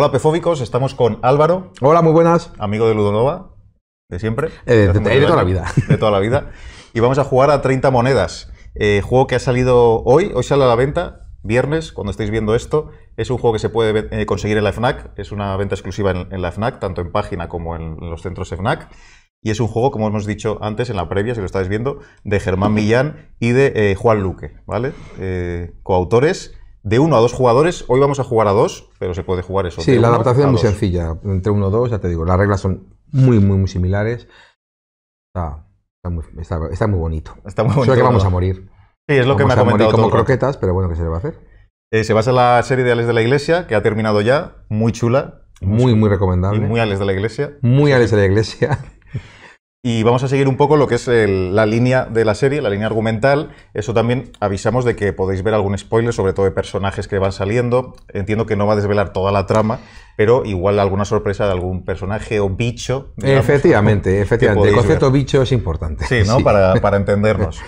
Hola, pefóbicos, estamos con Álvaro. Hola, muy buenas. Amigo de Ludonova, de siempre. Eh, de, toda la vida. De toda la vida. Y vamos a jugar a 30 monedas. Eh, juego que ha salido hoy, hoy sale a la venta, viernes, cuando estáis viendo esto. Es un juego que se puede eh, conseguir en la FNAC, es una venta exclusiva en, la FNAC, tanto en página como en, los centros FNAC. Y es un juego, como hemos dicho antes en la previa, si lo estáis viendo, de Germán Millán y de Juan Luque, ¿vale? coautores de uno a dos jugadores. Hoy vamos a jugar a dos, pero se puede jugar eso. Sí, la adaptación es muy sencilla. Entre uno y dos, ya te digo, las reglas son muy, muy, muy similares. Está, muy, bonito. Está muy bonito. que vamos a morir. Sí, es lo que me ha comentado. A como croquetas, pero bueno, ¿qué se le va a hacer? Eh, se basa en la serie de Ales de la Iglesia, que ha terminado ya, muy chula. Muy, muy recomendable. muy Ales de la Iglesia. Muy Ales de la Iglesia. Y vamos a seguir un poco lo que es la línea de la serie, la línea argumental. Eso también avisamos de que podéis ver algún spoiler, sobre todo de personajes que van saliendo. Entiendo que no va a desvelar toda la trama, pero igual alguna sorpresa de algún personaje o bicho. efectivamente, efectivamente. El concepto bicho es importante. Sí, ¿no? Para, entendernos.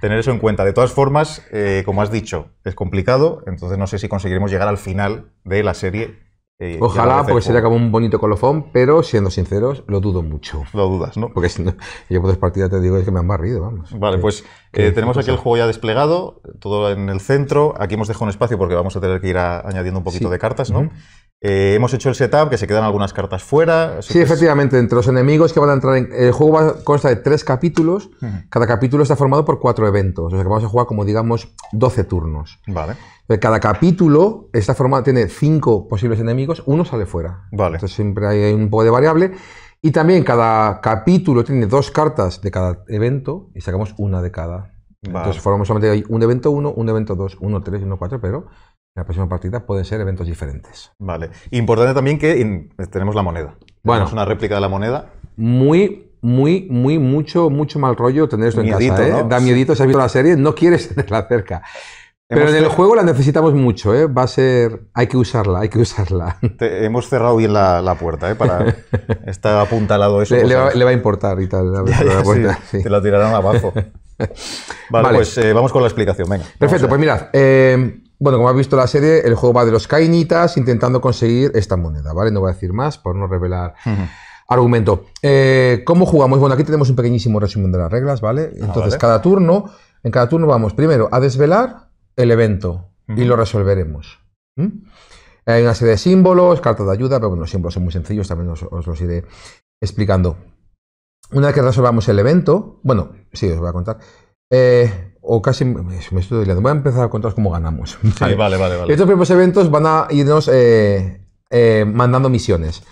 tener eso en cuenta. De todas formas, eh, como has dicho, es complicado, entonces no sé si conseguiremos llegar al final de la serie eh, Ojalá, porque sería como un bonito colofón, pero siendo sinceros, lo dudo mucho. Lo dudas, ¿no? Porque si yo por partida te digo que me han barrido, vamos. Vale, pues eh, tenemos aquí el juego ya desplegado, todo en el centro. Aquí hemos dejado un espacio porque vamos a tener que ir añadiendo un poquito de cartas, ¿no? Eh, hemos hecho el setup, que se quedan algunas cartas fuera. Sí, efectivamente, entre los enemigos que van a entrar en. El juego consta de tres capítulos. Cada capítulo está formado por cuatro eventos. O sea que vamos a jugar como, digamos, 12 turnos. Vale. Cada capítulo, esta forma tiene cinco posibles enemigos, uno sale fuera. Vale. Entonces siempre hay un poco de variable. Y también cada capítulo tiene dos cartas de cada evento y sacamos una de cada. Vale. Entonces formamos solamente hay un evento 1, un evento 2, uno 3 uno 4, pero en la próxima partida pueden ser eventos diferentes. Vale. Importante también que tenemos la moneda. Bueno. es una réplica de la moneda. Muy muy, muy, mucho, mucho mal rollo tener esto en casa. ¿eh? Da miedito, si has visto la serie, no quieres tenerla cerca. Pero en el juego la necesitamos mucho, ¿eh? Va a ser. Hay que usarla, hay que usarla. hemos cerrado bien la, puerta, ¿eh? Para. Pues está apuntalado eso. Le, va, a importar y tal. Ya, ya, la puerta, sí. Te la tirarán abajo. vale, pues eh, vamos con la explicación, venga. Perfecto, pues mirad. Eh, bueno, como has visto la serie, el juego va de los cainitas intentando conseguir esta moneda, ¿vale? No voy a decir más por no revelar. Argumento. Eh, ¿Cómo jugamos? Bueno, aquí tenemos un pequeñísimo resumen de las reglas, ¿vale? Ah, Entonces, cada turno, en cada turno vamos primero a desvelar el evento y lo resolveremos. Hay una serie de símbolos, cartas de ayuda, pero bueno, los símbolos son muy sencillos, también os, los iré explicando. Una vez que resolvamos el evento, bueno, sí, os voy a contar. Eh, o casi me, estoy dilando Voy a empezar a contaros cómo ganamos. Estos primeros eventos van a irnos eh, eh, mandando misiones.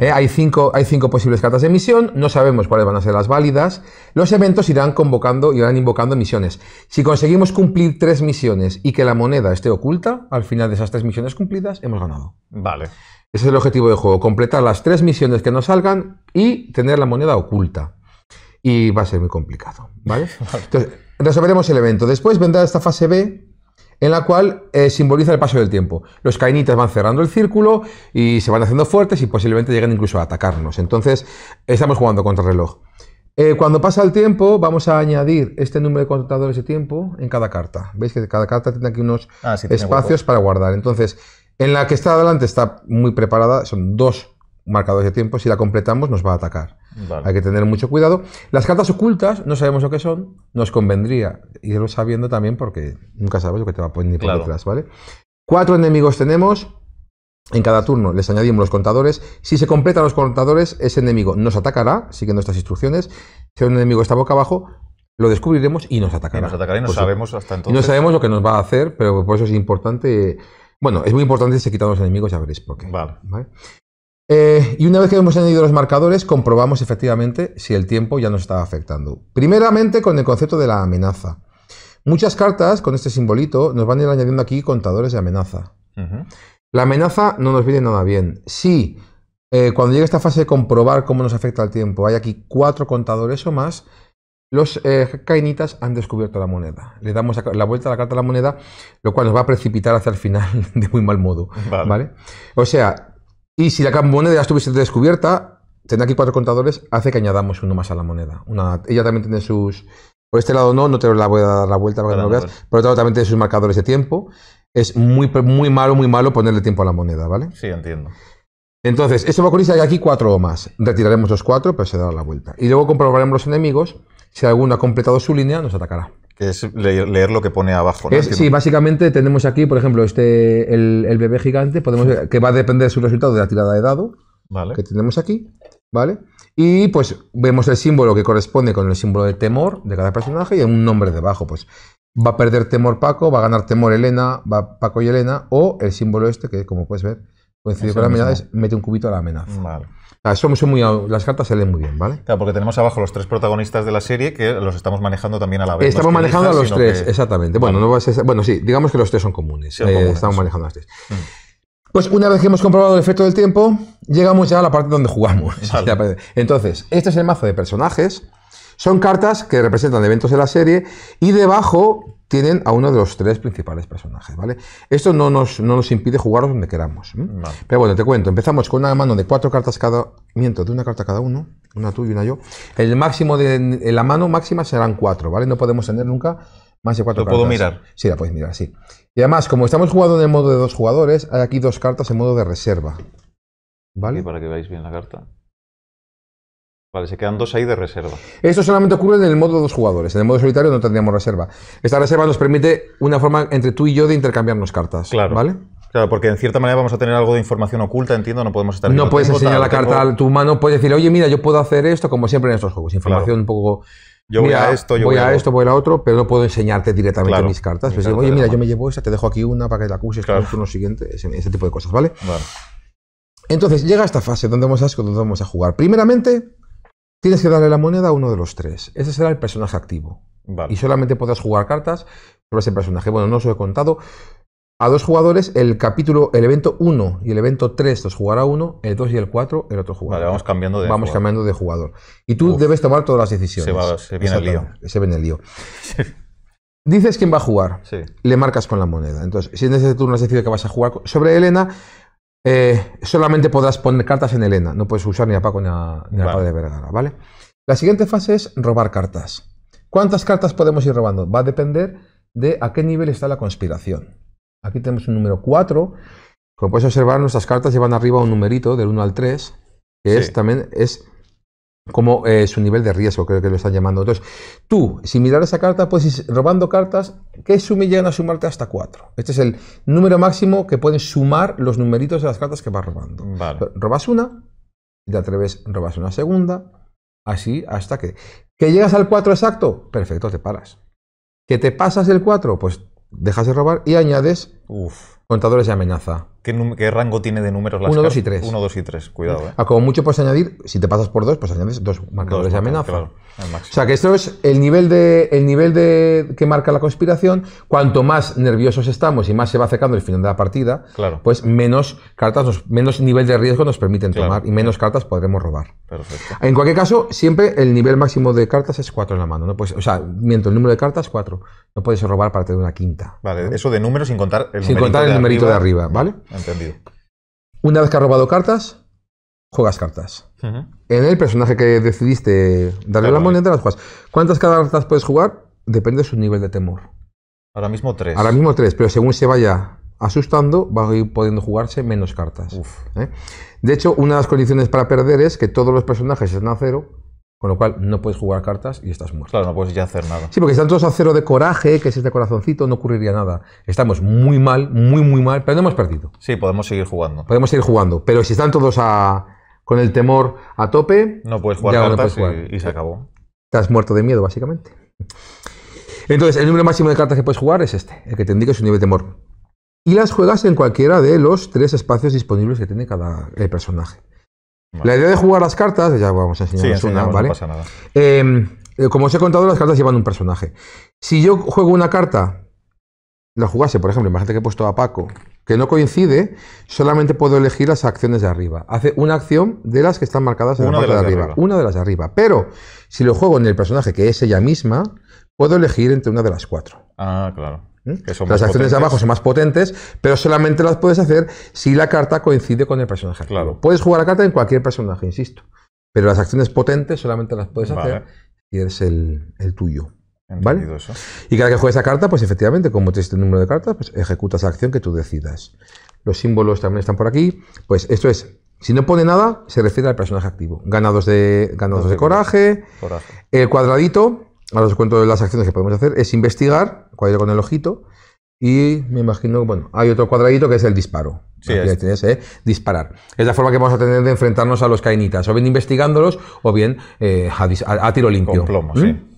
Eh, hay, cinco, hay cinco posibles cartas de misión, no sabemos cuáles van a ser las válidas. Los eventos irán convocando, irán invocando misiones. Si conseguimos cumplir tres misiones y que la moneda esté oculta, al final de esas tres misiones cumplidas, hemos ganado. Vale. Ese es el objetivo del juego, completar las tres misiones que nos salgan y tener la moneda oculta. Y va a ser muy complicado, resolveremos el evento. Después vendrá esta fase B, en la cual eh, simboliza el paso del tiempo. Los cainitas van cerrando el círculo y se van haciendo fuertes y posiblemente lleguen incluso a atacarnos. Entonces, estamos jugando contra reloj. Eh, cuando pasa el tiempo, vamos a añadir este número de contadores de tiempo en cada carta. Veis que cada carta tiene aquí unos ah, espacios para guardar. Entonces, en la que está adelante está muy preparada, son dos marcadores de tiempo. Si la completamos, nos va a atacar. Hay que tener mucho cuidado. Las cartas ocultas, no sabemos lo que son, nos convendría irlo sabiendo también porque nunca sabes lo que te va a poner por detrás, ¿vale? Cuatro enemigos tenemos. En cada turno les añadimos los contadores. Si se completan los contadores, ese enemigo nos atacará, siguiendo estas instrucciones. Si un enemigo está boca abajo, lo descubriremos y nos atacará. nos atacará y no sabemos hasta entonces. no sabemos lo que nos va a hacer, pero por eso es importante. Bueno, es muy importante se quitan los enemigos, ya veréis por qué. ¿Vale? Eh, y una vez que hemos añadido los marcadores, comprobamos efectivamente si el tiempo ya nos está afectando. Primeramente con el concepto de la amenaza. Muchas cartas con este simbolito nos van a ir añadiendo aquí contadores de amenaza. La amenaza no nos viene nada bien. Si eh, cuando llega esta fase de comprobar cómo nos afecta el tiempo, hay aquí cuatro contadores o más, los eh, cainitas han descubierto la moneda. Le damos la vuelta a la carta a la moneda, lo cual nos va a precipitar hacia el final de muy mal modo. O sea, y si la moneda ya estuviese descubierta, tener aquí cuatro contadores hace que añadamos uno más a la moneda. ella también tiene sus... Por este lado no, no te la voy a dar la vuelta para que no lo veas. Por otro también tiene sus marcadores de tiempo. Es muy, muy malo, muy malo ponerle tiempo a la moneda, ¿vale? Sí, entiendo. Entonces, eso va a si aquí cuatro o más. Retiraremos los cuatro, pero se dará la vuelta. Y luego comprobaremos los enemigos. Si alguno ha completado su línea, nos atacará es leer, lo que pone abajo. ¿no? sí, básicamente tenemos aquí, por ejemplo, este el, bebé gigante, podemos que va a depender de su resultado de la tirada de dado que tenemos aquí, ¿vale? Y pues vemos el símbolo que corresponde con el símbolo de temor de cada personaje y un nombre debajo, pues va a perder temor Paco, va a ganar temor Elena, va Paco y Elena o el símbolo este que como puedes ver Coincidió con las amenazas, mete un cubito a la amenaza. Vale. muy, las cartas se leen muy bien, ¿vale? Claro, porque tenemos abajo los tres protagonistas de la serie que los estamos manejando también a la vez. Estamos manejando a los tres, exactamente. Bueno, no a, bueno, sí, digamos que los tres son comunes. Eh, estamos manejando a los tres. Mm. Pues una vez que hemos comprobado el efecto del tiempo, llegamos ya a la parte donde jugamos. Entonces, este es el mazo de personajes. Son cartas que representan eventos de la serie y debajo tienen a uno de los tres principales personajes, ¿vale? Esto no nos, no nos impide jugar donde queramos. Pero bueno, te cuento. Empezamos con una mano de cuatro cartas cada... Miento, de una carta cada uno. Una tú y una yo. El máximo de... La mano máxima serán cuatro, ¿vale? No podemos tener nunca más de cuatro ¿Lo puedo mirar? Sí, la puedes mirar, sí. Y además, como estamos jugando en el modo de dos jugadores, hay aquí dos cartas en modo de reserva. ¿Vale? para que veáis bien la carta. Vale, se quedan dos ahí de reserva. Esto solamente ocurre en el modo de dos jugadores. En el modo solitario no tendríamos reserva. Esta reserva nos permite una forma entre tú y yo de intercambiarnos cartas. Claro. ¿Vale? Claro, porque en cierta manera vamos a tener algo de información oculta, entiendo, no podemos estar... No puedes enseñar la carta a tu mano, puedes decir, oye, mira, yo puedo hacer esto, como siempre en estos juegos. Información un poco... Yo voy a esto, yo voy, a, esto, voy a otro, pero no puedo enseñarte directamente mis cartas. oye, mira, yo me llevo esta, te dejo aquí una para que la acuses Claro. siguiente, ese, tipo de cosas, ¿vale? Vale. Entonces llega esta fase donde vamos a, donde vamos a jugar. Primeramente, Tienes que darle la moneda a uno de los tres. Ese será el personaje activo. Y solamente podrás jugar cartas sobre ese personaje. Bueno, no os lo he contado. A dos jugadores, el capítulo, el evento 1 y el evento 3 los jugará uno, el 2 y el 4 el otro jugador. Vale, vamos cambiando de Vamos jugador. cambiando de jugador. Y tú debes tomar todas las decisiones. Se, va, se viene el lío. Se viene el lío. Dices quién va a jugar. Sí. Le marcas con la moneda. Entonces, si en ese turno has decidido que vas a jugar sobre Elena, eh, solamente podrás poner cartas en Elena, no puedes usar ni a Paco ni a, Padre de Vergara, ¿vale? La siguiente fase es robar cartas. ¿Cuántas cartas podemos ir robando? Va a depender de a qué nivel está la conspiración. Aquí tenemos un número 4. Como puedes observar, nuestras cartas llevan arriba un numerito del 1 al 3, que es también es como eh, su nivel de riesgo, creo que lo están llamando. Entonces, tú, si miras esa carta, pues ir robando cartas que sume llegan a sumarte hasta 4. Este es el número máximo que pueden sumar los numeritos de las cartas que vas robando. Robas una, te atreves, robas una segunda, así hasta que... ¿Que llegas al 4 exacto? Perfecto, te paras. ¿Que te pasas del 4? Pues dejas de robar y añades contadores de amenaza. ¿Qué, rango tiene de números las 1, 2 y 3. 1, 2 y 3, cuidado. ¿eh? Ah, como mucho puedes añadir, si te pasas por 2, pues añades dos marcadores de amenaza. Claro, o sea que esto es el nivel, de, el nivel de que marca la conspiración. Cuanto más nerviosos estamos y más se va acercando el final de la partida, pues menos cartas, menos nivel de riesgo nos permiten tomar y menos cartas podremos robar. Perfecto. En cualquier caso, siempre el nivel máximo de cartas es 4 en la mano. ¿no? Pues, o sea, mientras el número de cartas, es 4. No puedes robar para tener una quinta. Vale, eso de números sin contar el sin numerito, contar el de, de arriba, ¿vale? Entendido. Una vez que has robado cartas, juegas cartas. En el personaje que decidiste darle la moneda, las juegas. ¿Cuántas cartas puedes jugar? Depende de su nivel de temor. Ahora mismo tres. Ahora mismo tres, pero según se vaya asustando, va a ir pudiendo jugarse menos cartas. ¿eh? De hecho, una de las condiciones para perder es que todos los personajes estén a cero con lo cual no puedes jugar cartas y estás muerto. Claro, no puedes ya hacer nada. Sí, porque están todos a cero de coraje, que es este corazoncito, no ocurriría nada. Estamos muy mal, muy, muy mal, pero no hemos perdido. Sí, podemos seguir jugando. Podemos seguir jugando, pero si están todos a, con el temor a tope... No puedes jugar cartas Y, se acabó. Estás muerto de miedo, básicamente. Entonces, el número máximo de cartas que puedes jugar es este, el que te indica su nivel de temor. Y las juegas en cualquiera de los tres espacios disponibles que tiene cada personaje. La idea de jugar las cartas, ya vamos a enseñaros una, ¿vale? Em, eh, como os he contado, las cartas llevan un personaje. Si yo juego una carta, la jugase, por ejemplo, imagínate que he puesto a Paco, que no coincide, solamente puedo elegir las acciones de arriba. Hace una acción de las que están marcadas en la parte de, arriba. Una de las de arriba. Pero si lo juego en el personaje que es ella misma, puedo elegir entre una de las cuatro. Ah, claro. ¿eh? las acciones de abajo son más potentes, pero solamente las puedes hacer si la carta coincide con el personaje. Claro. Puedes jugar la carta en cualquier personaje, insisto. Pero las acciones potentes solamente las puedes hacer si eres el, tuyo. ¿Vale? Y cada que juegues esa carta, pues efectivamente, como tienes este número de cartas, pues ejecutas la acción que tú decidas. Los símbolos también están por aquí. Pues esto es, si no pone nada, se refiere al personaje activo. Ganados de, ganados de coraje. El cuadradito, ahora os cuento las acciones que podemos hacer, es investigar, cuadrado con el ojito, y me imagino, bueno, hay otro cuadradito que es el disparo. ¿eh? Disparar. Es la forma que vamos a tener de enfrentarnos a los cainitas, o bien investigándolos, o bien eh, a, tiro limpio. Con plomo, sí. ¿Mm?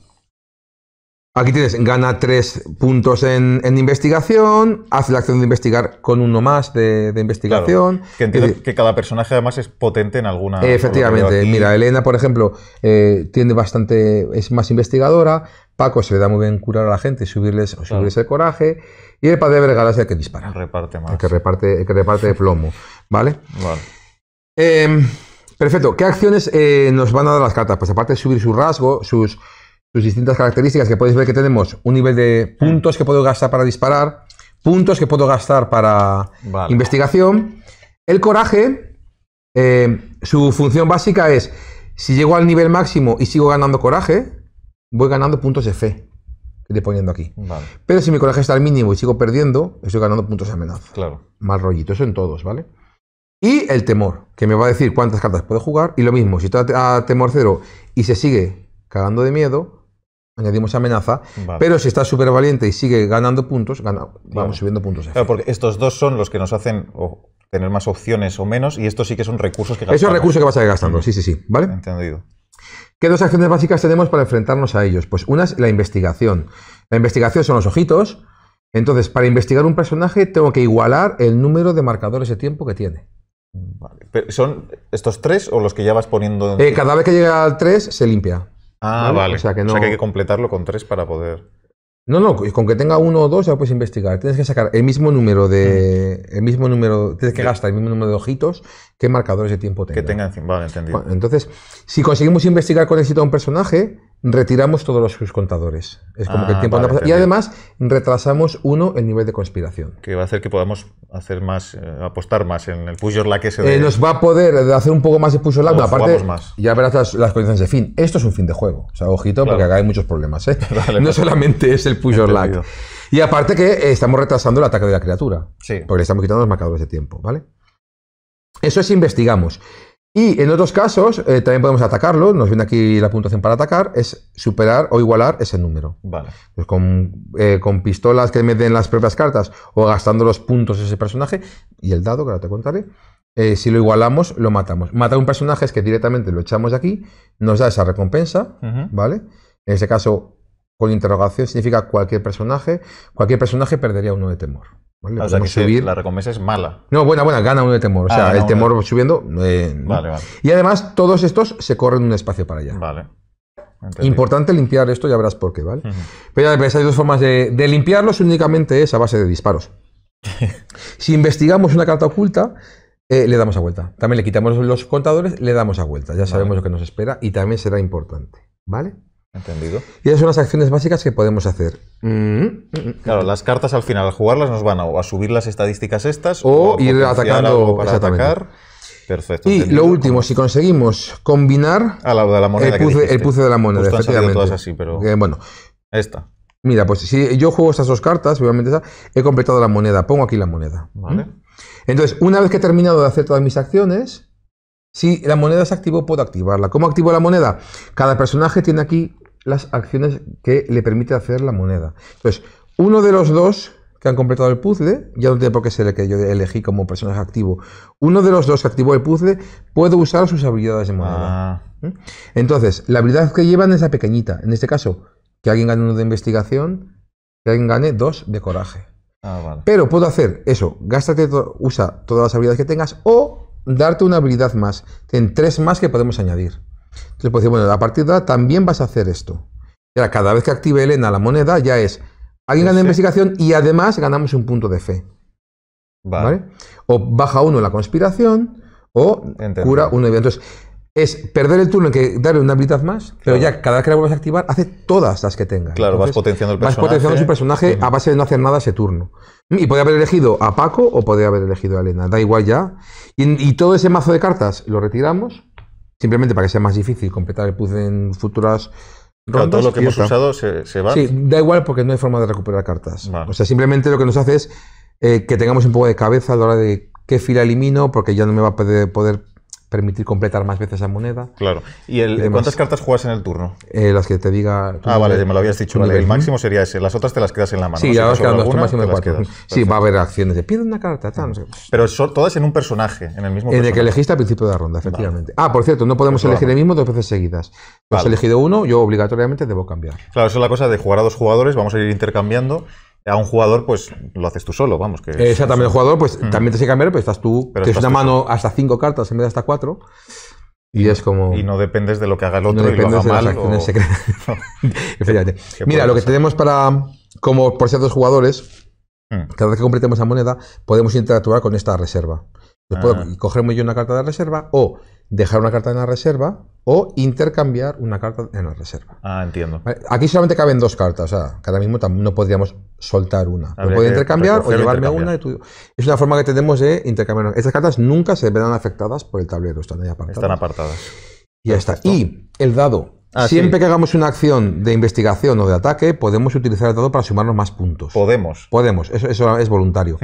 Aquí tienes, gana tres puntos en, investigación, hace la acción de investigar con uno más de, investigación. que entiendo que cada personaje además es potente en alguna. Efectivamente, mira, Elena, por ejemplo, eh, tiene bastante, es más investigadora, Paco se le da muy bien curar a la gente, subirles, o subirles el coraje. Y el padre de es el que dispara. Reparte que reparte, el que reparte de plomo. ¿Vale? Vale. Em, perfecto. ¿Qué acciones eh, nos van a dar las cartas? Pues aparte de subir su rasgo, sus, sus distintas características, que podéis ver que tenemos un nivel de puntos que puedo gastar para disparar, puntos que puedo gastar para investigación. El coraje, eh, su función básica es, si llego al nivel máximo y sigo ganando coraje, voy ganando puntos de fe, que estoy poniendo aquí. Pero si mi coraje está al mínimo y sigo perdiendo, estoy ganando puntos de amenaza. Claro. Mal rollito, eso en todos, ¿vale? Y el temor, que me va a decir cuántas cartas puedo jugar. Y lo mismo, si está a temor cero y se sigue cagando de miedo, añadimos amenaza, pero si está súper valiente y sigue ganando puntos, vamos subiendo puntos. porque estos dos son los que nos hacen tener más opciones o menos, y estos sí que son recursos que gastamos. Esos recursos que vas a ir gastando, sí, sí, sí, ¿vale? Entendido. ¿Qué dos acciones básicas tenemos para enfrentarnos a ellos? Pues una es la investigación. La investigación son los ojitos. Entonces, para investigar un personaje tengo que igualar el número de marcadores de tiempo que tiene. ¿Son estos tres o los que ya vas poniendo? Eh, cada vez que llega al tres se limpia. Ah, vale. O, sea que no... hay que completarlo con tres para poder. No, no, con que tenga uno o dos ya puedes investigar. Tienes que sacar el mismo número de. Mm. El mismo número. Tienes que gastar el mismo número de ojitos que marcadores de tiempo tenga. Que tengan. Vale, entendido. entonces, si conseguimos investigar con éxito a un personaje, retiramos todos los contadores Es como que el ah, tiempo Y además retrasamos uno el nivel de conspiración. Que va a hacer que podamos hacer más, eh, apostar más en el push your luck ese eh, de... nos va a poder eh, hacer un poco más de push your luck. Aparte, más. ya verás las, condiciones de fin. Esto es un fin de juego. O sea, ojito, porque acá hay muchos problemas. no pues, solamente es el push your luck. Y aparte que estamos retrasando el ataque de la criatura. Porque le estamos quitando los marcadores de tiempo, ¿vale? Eso es investigamos. Y en otros casos eh, también podemos atacarlo, nos viene aquí la puntuación para atacar, es superar o igualar ese número. Vale. Pues con, eh, con, pistolas que me den las propias cartas o gastando los puntos de ese personaje y el dado, que ahora te contaré, eh, si lo igualamos, lo matamos. Matar un personaje es que directamente lo echamos de aquí, nos da esa recompensa, ¿vale? En ese caso, con interrogación significa cualquier personaje, cualquier personaje perdería uno de temor. Pues la recompensa es mala. No, buena, buena, gana uno de temor. o ah, sea, el temor subiendo. Eh, vale, vale. Y además, todos estos se corren un espacio para allá. Vale. Importante limpiar esto, ya verás por qué, ¿vale? Pero hay dos formas de, limpiarlos, únicamente es a base de disparos. si investigamos una carta oculta, eh, le damos a vuelta. También le quitamos los contadores, le damos a vuelta. Ya sabemos lo que nos espera y también será importante, ¿vale? Entendido. Y esas son las acciones básicas que podemos hacer. Mm. Claro, las cartas al final, al jugarlas, nos van a, subir las estadísticas estas o, a ir atacando. Para Atacar. Perfecto. Y lo último, si conseguimos combinar de la moneda el, puce de la moneda, así, pero... Eh, bueno. Esta. Mira, pues si yo juego estas dos cartas, obviamente he completado la moneda. Pongo aquí la moneda. Entonces, una vez que he terminado de hacer todas mis acciones, si la moneda se activó, puedo activarla. ¿Cómo activo la moneda? Cada personaje tiene aquí las acciones que le permite hacer la moneda. Entonces, uno de los dos que han completado el puzzle, ya no tiene por qué ser el que yo elegí como personaje activo, uno de los dos que activó el puzzle puede usar sus habilidades de moneda. Ah. ¿Mm? Entonces, la habilidad que llevan es la pequeñita. En este caso, que alguien gane uno de investigación, que alguien gane dos de coraje. Ah, Pero puedo hacer eso, gástate, usa todas las habilidades que tengas o darte una habilidad más. Ten tres más que podemos añadir. Entonces puedo decir, bueno, a partir de ahora también vas a hacer esto. cada vez que active Elena la moneda, ya es, alguien gana investigación y además ganamos un punto de fe. Vale. O baja uno en la conspiración o cura uno. Entonces, es perder el turno en que darle una habilidad más, pero ya cada vez que la vuelvas a activar, hace todas las que tenga. Claro, vas potenciando el personaje. Vas potenciando su personaje a base de no hacer nada ese turno. Y podría haber elegido a Paco o podría haber elegido a Elena, da igual ya. Y, y todo ese mazo de cartas lo retiramos simplemente para que sea más difícil completar el puzzle en futuras todo lo que hemos usado se, va. Sí, da igual porque no hay forma de recuperar cartas. O sea, simplemente lo que nos hace es eh, que tengamos un poco de cabeza a la hora de qué fila elimino, porque ya no me va a poder, poder permitir completar más veces esa moneda. Claro. ¿Y, ¿cuántas cartas juegas en el turno? Eh, las que te diga. Ah, vale, me lo habías dicho. el máximo sería ese. Las otras te las quedas en la mano. Sí, Sí, va a haber acciones de pide una carta, Pero todas en un personaje, en el mismo. En el que elegiste al principio de la ronda, efectivamente. Ah, por cierto, no podemos elegir el mismo dos veces seguidas. has pues elegido uno, yo obligatoriamente debo cambiar. Claro, eso es la cosa de jugar a dos jugadores, vamos a ir intercambiando a un jugador, pues lo haces tú solo, vamos. que Exactamente, el jugador, pues también te sigue cambiar, pues estás tú, Pero tienes una mano hasta cinco cartas en vez de hasta cuatro. Y, es como. Y no dependes de lo que haga el otro no y lo haga de Las secretas. Mira, lo que tenemos para. Como por ciertos jugadores, mm. cada vez que completemos la moneda, podemos interactuar con esta reserva. Puedo ah. cogerme yo una carta de reserva o dejar una carta en la reserva o intercambiar una carta en la reserva. Ah, entiendo. Aquí solamente caben dos cartas, o sea, que ahora mismo no podríamos soltar una. puedo intercambiar o llevarme una. de Es una forma que tenemos de intercambiar. Estas cartas nunca se verán afectadas por el tablero, están ahí apartadas. Están apartadas. Y ya está. Y el dado. Ah, Siempre que hagamos una acción de investigación o de ataque, podemos utilizar el dado para sumarnos más puntos. Podemos. Podemos, eso, es voluntario.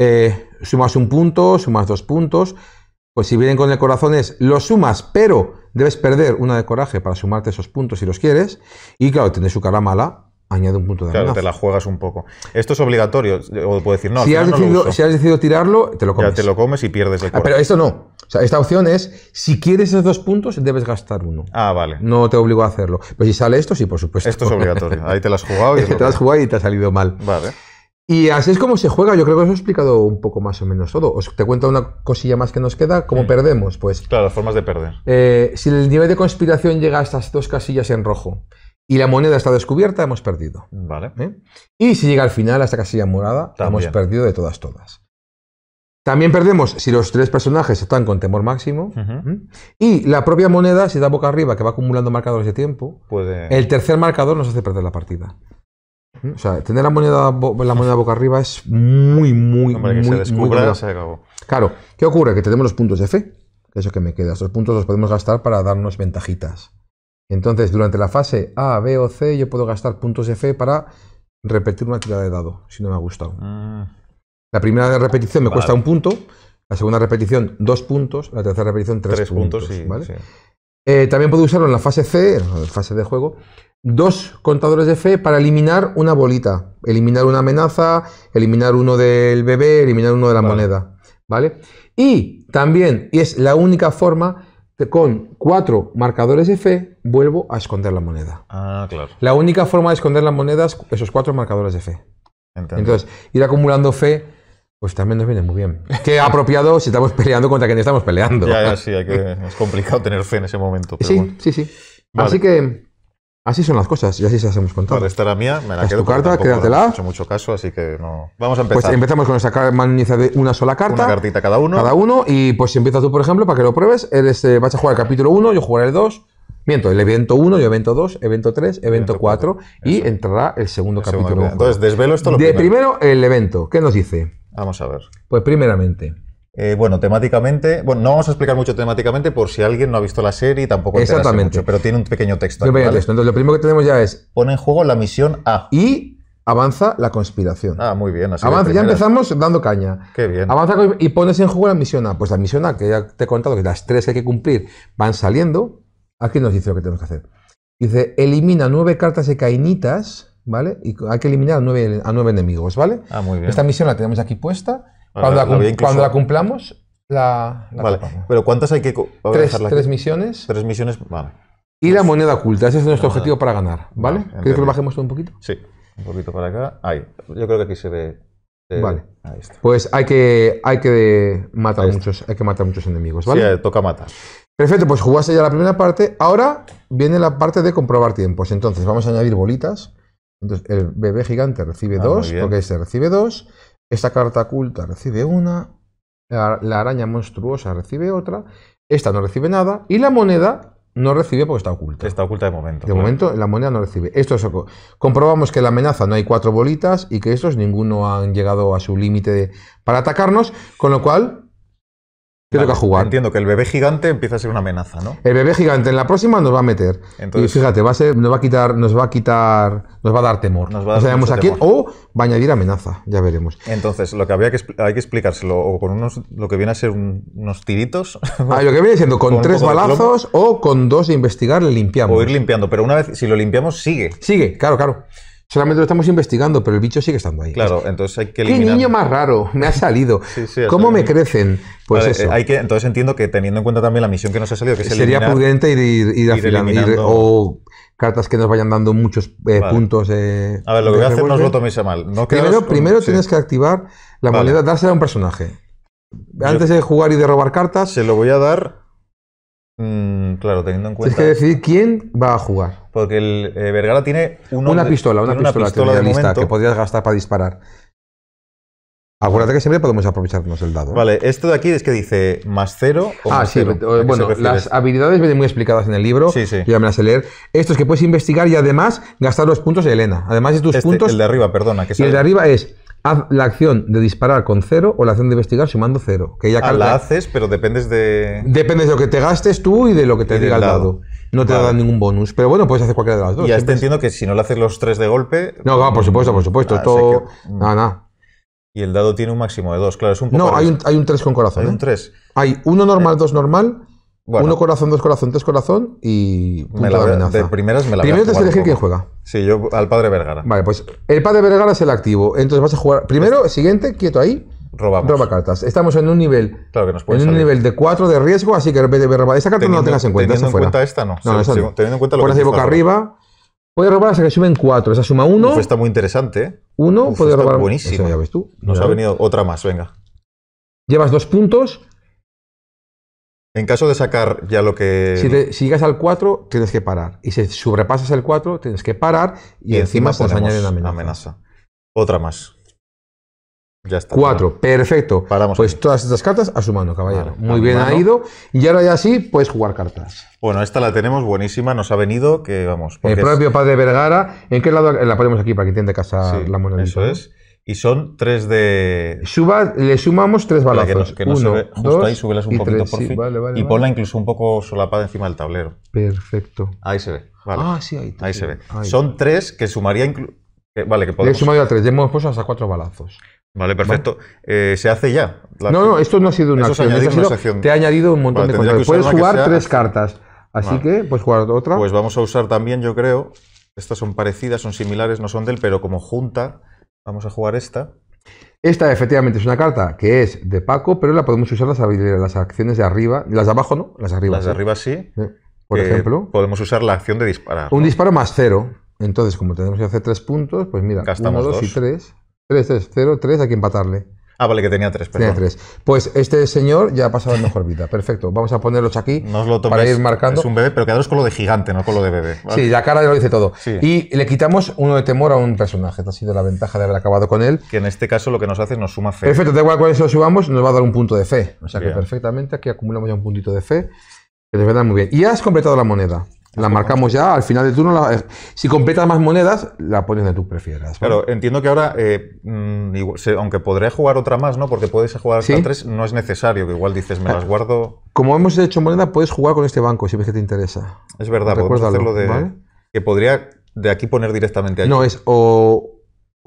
Eh, sumas un punto, sumas dos puntos. Pues si vienen con el corazón es, lo sumas, pero debes perder una de coraje para sumarte esos puntos si los quieres. Y claro, tener su cara mala, añade un punto de Claro, te la juegas un poco. Esto es obligatorio, o puedo decir, no, si, has decidido, tirarlo, te lo comes. Ya te lo comes y pierdes el Ah, pero esto no. sea, esta opción es, si quieres esos dos puntos, debes gastar uno. Ah, vale. No te obligo a hacerlo. Pero si sale esto, sí, por supuesto. Esto es obligatorio. Ahí te las y lo te has jugado y te ha salido mal. Vale. Y así es como se juega. Yo creo que os he explicado un poco más o menos todo. Os te cuento una cosilla más que nos queda. ¿Cómo perdemos? Pues. Claro, las formas de perder. Eh, si el nivel de conspiración llega a estas dos casillas en rojo y la moneda está descubierta, hemos perdido. Vale. ¿Eh? Y si llega al final a esta casilla morada, hemos perdido de todas, todas. También perdemos si los tres personajes están con temor máximo. ¿eh? Y la propia moneda, si da boca arriba, que va acumulando marcadores de tiempo, el tercer marcador nos hace perder la partida. O sea, tener la moneda, la moneda boca arriba es muy, muy, Hombre, que se descubra, muy se Claro, ¿qué ocurre? Que tenemos los puntos de que eso que me queda. Esos puntos los podemos gastar para darnos ventajitas. Entonces, durante la fase A, B o C, yo puedo gastar puntos de fe para repetir una tirada de dado, si no me ha gustado. Mm. La primera repetición me cuesta un punto, la segunda repetición dos puntos, la tercera repetición tres, puntos. Eh, también puedo usarlo en la fase C, en la fase de juego, dos contadores de fe para eliminar una bolita, eliminar una amenaza, eliminar uno del bebé, eliminar uno de la moneda. ¿Vale? Y también y es la única forma de, con cuatro marcadores de fe, vuelvo a esconder la moneda. Ah, claro. La única forma de esconder la moneda es esos cuatro marcadores de fe. Entonces, ir acumulando fe, pues también nos viene muy bien. Qué apropiado si estamos peleando contra quien estamos peleando. Ya, sí, que, es complicado tener fe en ese momento. sí, sí, sí, Así que Así son las cosas y así se las hemos contado. esta era mía, me la quedo. Tu carta, No he hecho mucho caso, así que no. Vamos a pues empezar. Pues empezamos con sacar de una sola carta. Una cartita cada uno. Cada uno, y pues si empiezas tú, por ejemplo, para que lo pruebes, eres, eh, vas a jugar el capítulo 1, yo jugaré el 2. Miento, el evento 1, yo evento 2, evento 3, evento 4, y entrará el segundo capítulo. Entonces, desvelo esto lo de primero. primero, el evento. ¿Qué nos dice? Vamos a ver. Pues primeramente. Eh, bueno, temáticamente, bueno, no vamos a explicar mucho temáticamente por si alguien no ha visto la serie y tampoco Exactamente. Mucho, pero tiene un pequeño texto. lo primero que tenemos ya es... Pone en juego la misión A. Y avanza la conspiración. Ah, muy bien. Así avanza, ya empezamos dando caña. Qué bien. Avanza y pones en juego la misión A. Pues la misión A, que ya te he contado que las tres que hay que cumplir van saliendo, aquí nos dice lo que tenemos que hacer. Dice, elimina nueve cartas de cainitas, ¿vale? Y hay que eliminar nueve, a nueve enemigos, ¿vale? Ah, muy bien. Esta misión la tenemos aquí puesta Ah, cuando, la, cumplamos, la, Vale, pero ¿cuántas hay que tres, misiones. Tres misiones, vale. Y la moneda oculta, ese es nuestro objetivo para ganar, ¿vale? ¿Quieres que lo bajemos todo un poquito? Sí, un poquito para acá. Ahí, yo creo que aquí se ve. vale. Pues hay que, hay que matar muchos, hay que matar muchos enemigos, ¿vale? Sí, eh, toca matar. Perfecto, pues jugaste ya la primera parte. Ahora viene la parte de comprobar tiempos. Entonces vamos a añadir bolitas. Entonces el bebé gigante recibe ah, dos, porque se recibe dos. Esta carta oculta recibe una, la araña monstruosa recibe otra, esta no recibe nada y la moneda no recibe porque está oculta. Está oculta de momento. De momento la moneda no recibe. Esto es, comprobamos que la amenaza no hay cuatro bolitas y que estos ninguno han llegado a su límite para atacarnos, con lo cual jugar? Entiendo que el bebé gigante empieza a ser una amenaza, ¿no? El bebé gigante en la próxima nos va a meter. y fíjate, va a ser, nos va a quitar, nos va a quitar, nos va a dar temor. Nos va a o va a añadir amenaza, ya veremos. Entonces, lo que había que hay que explicárselo o con unos lo que viene a ser unos tiritos. Ah, lo que viene siendo con, con tres balazos o con dos de investigar le limpiamos. O ir limpiando, pero una vez si lo limpiamos sigue. Sigue, claro, claro. Solamente lo estamos investigando, pero el bicho sigue estando ahí. Claro, entonces hay que eliminar... ¡Qué niño más raro! Me ha salido. ¿Cómo me crecen? Pues eso. Eh, hay que, entonces entiendo que teniendo en cuenta también la misión que nos ha salido, que es Sería prudente ir, ir, ir o cartas que nos vayan dando muchos eh, puntos. Eh, a ver, lo que voy a hacer no os lo toméis a mal. primero tienes que activar la moneda, dársela a un personaje. Antes de jugar y de robar cartas. Se lo voy a dar Mm, claro, teniendo en cuenta. Tienes que decidir quién va a jugar. Porque el eh, Vergara tiene una, pistola, una, pistola, una pistola, de lista que podrías gastar para disparar. Acuérdate que siempre podemos aprovecharnos el dado. ¿eh? Vale, esto de aquí es que dice más cero o ah, sí, eh, Bueno, las habilidades vienen muy explicadas en el libro. Sí, sí. Ya me las he leer. Esto es que puedes investigar y además gastar los puntos de Elena. Además de tus este, puntos. El de arriba, perdona. Que y el de arriba es Haz la acción de disparar con cero o la acción de investigar sumando cero. Que ya ah, la haces, pero dependes de. Dependes de lo que te gastes tú y de lo que te diga el dado. No te da ningún bonus. Pero bueno, puedes hacer cualquiera de las dos. ya te entiendo que si no lo haces los tres de golpe. No, no, por supuesto, por supuesto. Ah, y el dado tiene un máximo de dos, claro, es un No, hay un, hay un con corazón. Hay un ¿eh? tres Hay uno normal, dos normal uno corazón, dos corazones, tres corazón y me la, de amenaza. primeras me la Primero tienes que elegir quién juega. Sí, yo al padre Vergara. Vale, pues el padre Vergara es el activo. Entonces vas a jugar. Primero, este. siguiente, quieto ahí. Robamos. Roba cartas. Estamos en un nivel. Claro que nos puede En un nivel de 4 de riesgo, así que robar esa carta no la tengas en cuenta. Teniendo en cuenta esta, no. no, teniendo en cuenta lo que que de boca arriba. Puede robar hasta que suben 4. Esa suma 1. Está muy interesante. 1 ¿eh? puede robar. Buenísimo. ya ves tú. Nos ha venido otra más, venga. Llevas dos puntos. En caso de sacar ya lo que... Si, llegas al 4, tienes que parar. Y si sobrepasas el 4, tienes que parar y, encima, se añade una amenaza. Otra más. Ya está. 4, perfecto. pues todas estas cartas a su mano, caballero. Muy bien ha ido. Y ahora ya sí, puedes jugar cartas. Bueno, esta la tenemos buenísima, nos ha venido que vamos. El propio padre Vergara, ¿en qué lado la ponemos aquí para que tiende casa la moneda? Eso es y son tres de. le sumamos tres balazos. Que no, se ve. justo ahí, súbelas un poquito por fin. y ponla incluso un poco solapada encima del tablero. Perfecto. Ahí se ve. Ah, sí, ahí, está. ahí se ve. son tres que sumaría. vale, que podemos. Le he sumado a tres, ya hemos puesto hasta cuatro balazos. Vale, perfecto. Eh, se hace ya. No, no, esto no ha sido una, acción, Te ha añadido un montón de cosas. Puedes jugar tres cartas. Así que, pues jugar otra. Pues vamos a usar también, yo creo. Estas son parecidas, son similares, no son del, pero como junta Vamos a jugar esta. Esta efectivamente es una carta que es de Paco, pero la podemos usar las, las acciones de arriba. Las de abajo no, las de arriba. Las de arriba sí. Por ejemplo. Podemos usar la acción de disparar. Un disparo más cero. Entonces, como tenemos que hacer tres puntos, pues mira, Gastamos uno, dos, dos. y tres. Tres, tres, cero, tres, hay que empatarle. Ah, vale, que tenía tres, perdón. Tenía tres. Pues este señor ya ha pasado en mejor vida. Perfecto. Vamos a ponerlos aquí nos lo tomes, para ir marcando. Es un bebé, pero quedaros con lo de gigante, no con lo de bebé. Sí, la cara ya lo dice todo. Y le quitamos uno de temor a un personaje. ha sido la ventaja de haber acabado con él. Que en este caso lo que nos hace es nos suma fe. Perfecto, da igual cuál es lo subamos, nos va a dar un punto de fe. O sea que perfectamente aquí acumulamos ya un puntito de fe. Que les va a muy bien. Y has completado la moneda. La marcamos ya, al final del turno, eh, si completas más monedas, la pones de tú prefieras. pero entiendo que ahora, eh, mm, aunque podré jugar otra más, ¿no? Porque puedes jugar hasta tres, no es necesario, que igual dices, me las ah, guardo... Como hemos hecho moneda, puedes jugar con este banco si ves que te interesa. Es verdad, podemos hacerlo de... Que podría de aquí poner directamente No, es o,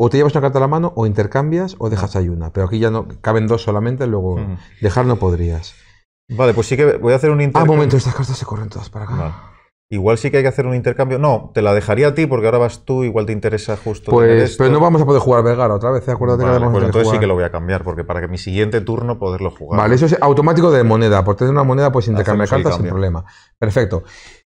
te llevas una carta a la mano, o intercambias, o dejas ah. ahí una. Pero aquí ya no, caben dos solamente, luego dejar no podrías. Vale, pues sí que voy a hacer un ah, intercambio... Ah, momento, estas cartas se corren todas para acá. Igual sí que hay que hacer un intercambio. No, te la dejaría a ti porque ahora vas tú, igual te interesa justo. Pues, pero no vamos a poder jugar Vegara otra vez, ¿eh? acuérdate de pues entonces sí que lo voy a cambiar porque para que mi siguiente turno poderlo jugar. Vale, eso es automático de moneda. Por tener una moneda pues intercambiar cartas sin problema. Perfecto.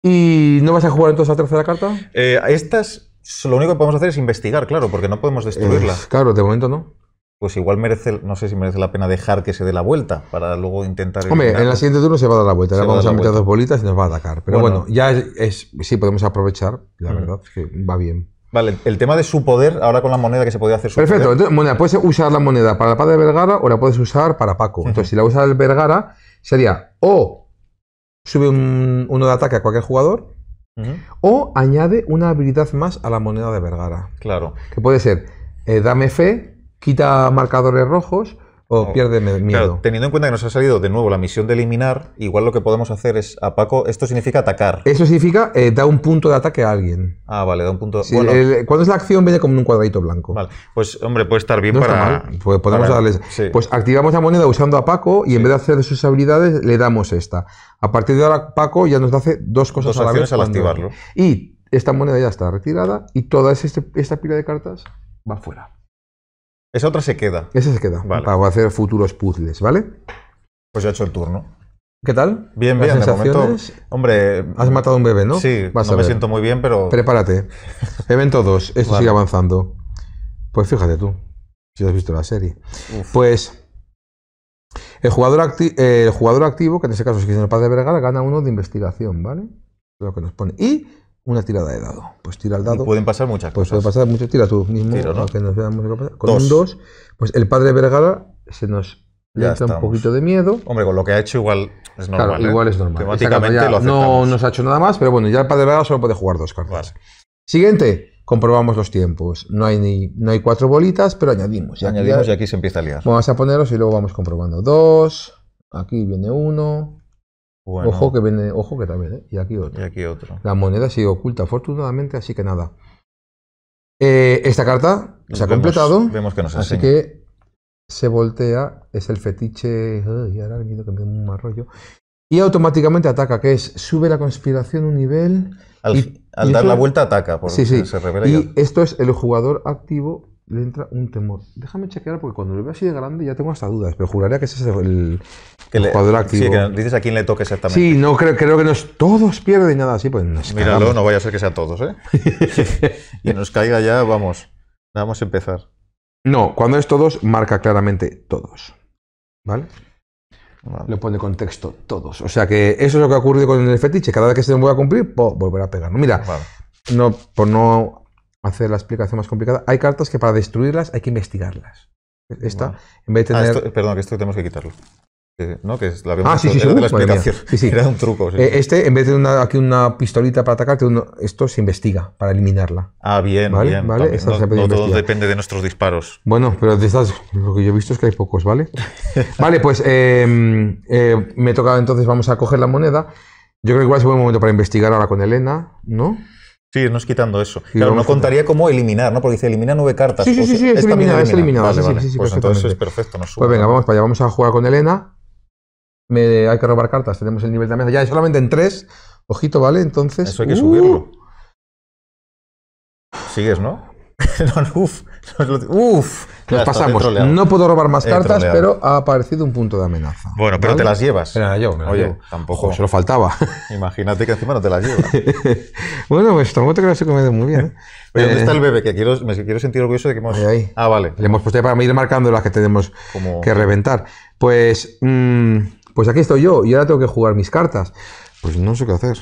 ¿Y no vas a jugar entonces a tercera carta? Eh, estas, lo único que podemos hacer es investigar, claro, porque no podemos destruirlas. Eh, claro, de momento no pues igual merece, no sé si merece la pena dejar que se dé la vuelta para luego intentar. Hombre, en la siguiente turno se va a dar la vuelta. Ya vamos a meter dos bolitas y nos va a atacar. Pero bueno, ya es, sí podemos aprovechar, la mm. verdad, que va bien. Vale, el tema de su poder, ahora con la moneda que se podía hacer su Perfecto, poder. entonces, puedes usar la moneda para la padre de Vergara o la puedes usar para Paco. Entonces, si la usas de Vergara, sería o sube uno de ataque a cualquier jugador o añade una habilidad más a la moneda de Vergara. Claro. Que puede ser eh, dame fe, quita marcadores rojos o pierde miedo. teniendo en cuenta que nos ha salido de nuevo la misión de eliminar, igual lo que podemos hacer es a Paco, esto significa atacar. Eso significa eh, da un punto de ataque a alguien. Ah, vale, da un punto de sí, Cuando es la acción viene como un cuadradito blanco. Vale, pues hombre, puede estar bien para. mal. Pues podemos darles. Pues activamos la moneda usando a Paco y en vez de hacer de sus habilidades, le damos esta. A partir de ahora, Paco ya nos hace dos cosas a la vez. Al activarlo. Y esta moneda ya está retirada y toda esta, esta pila de cartas va fuera. Esa otra se queda. Esa se queda. Para hacer futuros puzzles, ¿vale? Pues ya he hecho el turno. ¿Qué tal? Bien, bien. De momento, hombre. Has matado un bebé, ¿no? Sí, no me siento muy bien, pero. Prepárate. Evento 2. Esto sigue avanzando. Pues fíjate tú. Si has visto la serie. Pues. El jugador, el jugador activo, que en ese caso es el Paz de Vergara, gana uno de investigación, ¿vale? Lo que nos pone. Y una tirada de dado. Pues tira el dado. pueden pasar muchas pues Pueden pasar muchas. Tira tú mismo. Tiro, ¿no? Con dos. un 2, pues el padre Vergara se nos ya entra un poquito de miedo. Hombre, con lo que ha hecho igual es normal. ¿eh? igual es normal. Temáticamente lo No nos ha hecho nada más, pero bueno, ya el padre Vergara solo puede jugar dos cartas. Siguiente. Comprobamos los tiempos. No hay, ni, no hay cuatro bolitas, pero añadimos. añadimos y aquí se empieza a liar. Vamos a ponerlos y luego vamos comprobando. Dos. Aquí viene uno. Ojo que viene, ojo que también, ¿eh? y aquí otro. Y aquí otro. La moneda sigue oculta, afortunadamente, así que nada. Eh, esta carta se ha completado. Vemos que nos así que se voltea, es el fetiche. Y ahora ha venido que me un arroyo. Y automáticamente ataca, que es sube la conspiración un nivel. Al, dar la vuelta ataca, sí, sí. se Y esto es el jugador activo le entra un temor. Déjame chequear porque cuando lo veo así de grande ya tengo hasta dudas, pero juraría que ese es el, cuadro activo. Sí, dices a quién le toques exactamente. Sí, no, creo, creo que es todos pierden nada así. Pues Míralo, no vaya a ser que sea todos, ¿eh? y nos caiga ya, vamos. Vamos a empezar. No, cuando es todos, marca claramente todos. ¿Vale? Le pone contexto todos. O sea que eso es lo que ocurre con el fetiche. Cada vez que se voy a cumplir, volverá a pegar. Mira, no, por no hacer la explicación más complicada. Hay cartas que para destruirlas hay que investigarlas. Esta, en vez de ah, tener... perdón, que esto tenemos que quitarlo. ¿no? Que es la ah, sí, la explicación. Era un truco. Eh, este, en vez de una, aquí una pistolita para atacar, esto se investiga para eliminarla. Ah, bien, ¿Vale? bien. ¿Vale? todo depende de nuestros disparos. Bueno, pero de estas, lo que yo he visto es que hay pocos, ¿vale? vale, pues eh, eh, me toca entonces, vamos a coger la moneda. Yo creo que igual es buen momento para investigar ahora con Elena, ¿no? Sí, no es quitando eso. claro, no contaría como eliminar, ¿no? Porque dice elimina nueve cartas. Sí, sí, pues sí, es, eliminado, es eliminado. Vale, pues es perfecto, no sube. Pues venga, vamos para allá, vamos a jugar con Elena. Me, hay que robar cartas, tenemos el nivel de amenaza. mesa. Ya solamente en tres. Ojito, ¿vale? Entonces. Eso hay que subirlo. Uh. Sigues, ¿no? uf, nos, pasamos. No puedo robar más cartas, pero ha aparecido un punto de amenaza. Bueno, pero te las llevas. Era yo, me tampoco. se lo faltaba. Imagínate que encima no te las llevas. bueno, pues tampoco te creas que me muy bien. ¿eh? Oye, ¿dónde eh, está el bebé? Que quiero, me quiero sentir orgulloso de que hemos. Ah, vale. Le hemos puesto para ir marcando las que tenemos que reventar. Pues, mm, pues aquí estoy yo y ahora tengo que jugar mis cartas. Pues no sé qué hacer.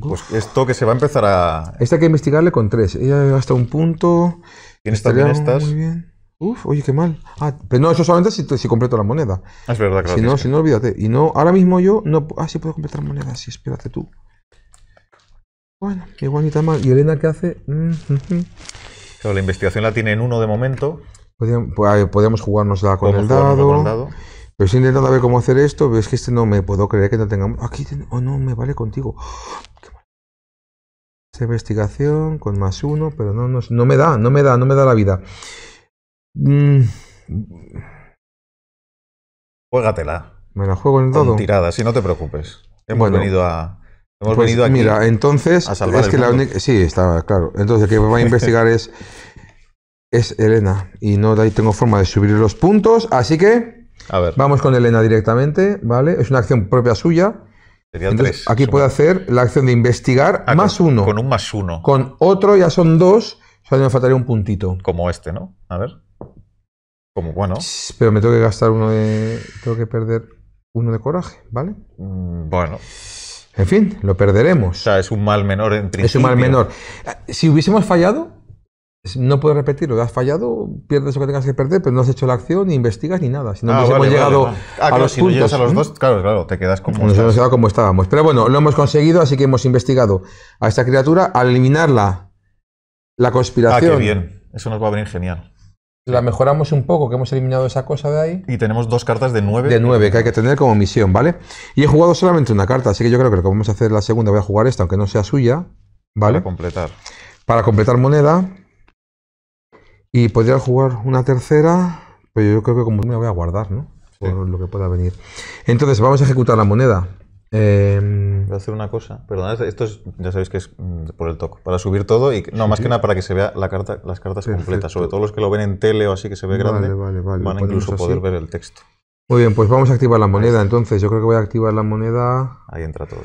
Pues esto que se va a empezar a. Esta hay que investigarle con tres. Ella hasta un punto. ¿Tienes también estas? Muy bien. Uf, oye, qué mal. Ah, pero no, eso solamente si, si completo la moneda. Ah, es verdad, claro. Si no, olvídate. Y no, ahora mismo yo no. Ah, sí puedo completar monedas, sí, espérate tú. Bueno, igual ni mal. ¿Y Elena qué hace? Mm, la investigación la tiene en uno de momento. Pues, podríamos, jugarnos jugárnosla con, el dado. con el dado. Pero si intentando ver cómo hacer esto, pero es que este no me puedo creer que no tengamos. Aquí o oh no, me vale contigo. Esta investigación con más uno, pero no, no, me da, no me da, no me da la vida. Mm. Juégatela. Me la juego en todo. Tirada, si no te preocupes. Hemos venido a. Hemos pues venido aquí mira, entonces. A que Sí, está claro. Entonces, el que va a investigar es. Es Elena. Y no ahí tengo forma de subir los puntos, así que. A ver. Vamos con Elena directamente, ¿vale? Es una acción propia suya. tres. Aquí puede hacer la acción de investigar ah, más uno. Con un más uno. Con otro ya son dos, solo me faltaría un puntito. Como este, ¿no? A ver. Como bueno. Pero me tengo que gastar uno de. Tengo que perder uno de coraje, ¿vale? Mm, bueno. En fin, lo perderemos. O sea, es un mal menor en principio. Es un mal menor. Eh, si hubiésemos fallado, no puedes repetirlo, has fallado, pierdes lo que tengas que perder, pero no has hecho la acción, ni investigas, ni nada. Si no, hemos llegado a los puntos. a los dos, claro, claro, te quedas como, estábamos. Pero bueno, lo hemos conseguido, así que hemos investigado a esta criatura. Al eliminarla, la conspiración... Ah, qué bien. Eso nos va a venir genial. La mejoramos un poco, que hemos eliminado esa cosa de ahí. Y tenemos dos cartas de nueve. De nueve, que hay que tener como misión, ¿vale? Y he jugado solamente una carta, así que yo creo que lo que vamos a hacer la segunda, voy a jugar esta, aunque no sea suya, ¿vale? Para completar. Para completar moneda. Y podría jugar una tercera, pero yo creo que como me voy a guardar, ¿no? Por lo que pueda venir. Entonces, vamos a ejecutar la moneda. Em, voy a hacer una cosa. Perdón, esto ya sabéis que es mm, por el toque. Para subir todo y. No, más que nada para que se vea la carta, las cartas completas. Sobre todo los que lo ven en tele o así que se ve grande. Vale, vale. vale. Van a incluso poder ver el texto. Muy bien, pues vamos a activar la moneda. Entonces, yo creo que voy a activar la moneda. Ahí entra todo.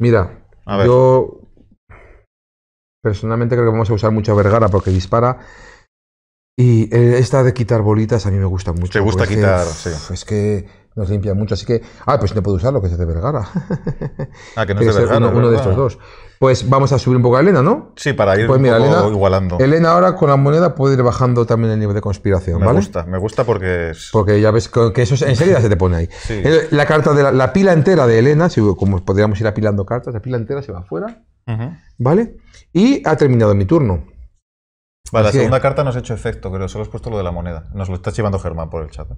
Mira, a ver. yo Personalmente creo que vamos a usar mucho a Vergara porque dispara. Y esta de quitar bolitas a mí me gusta mucho. Te gusta quitar, es que, sí. Es que nos limpia mucho, así que... Ah, pues no puedo usar lo que es de Vergara. Ah, que no es de Vergara. Uno, de estos dos. Pues vamos a subir un poco a Elena, ¿no? Sí, para ir pues mira, Elena, igualando. Elena ahora con la moneda puede ir bajando también el nivel de conspiración, me ¿vale? Me gusta, me gusta porque... Porque ya ves que eso enseguida se te pone ahí. La carta de la, pila entera de Elena, si, como podríamos ir apilando cartas, la pila entera se va afuera ¿Vale? Y ha terminado mi turno. Vale, la segunda carta no ha hecho efecto, Pero Solo has puesto lo de la moneda. Nos lo está llevando Germán por el chat. ¿eh?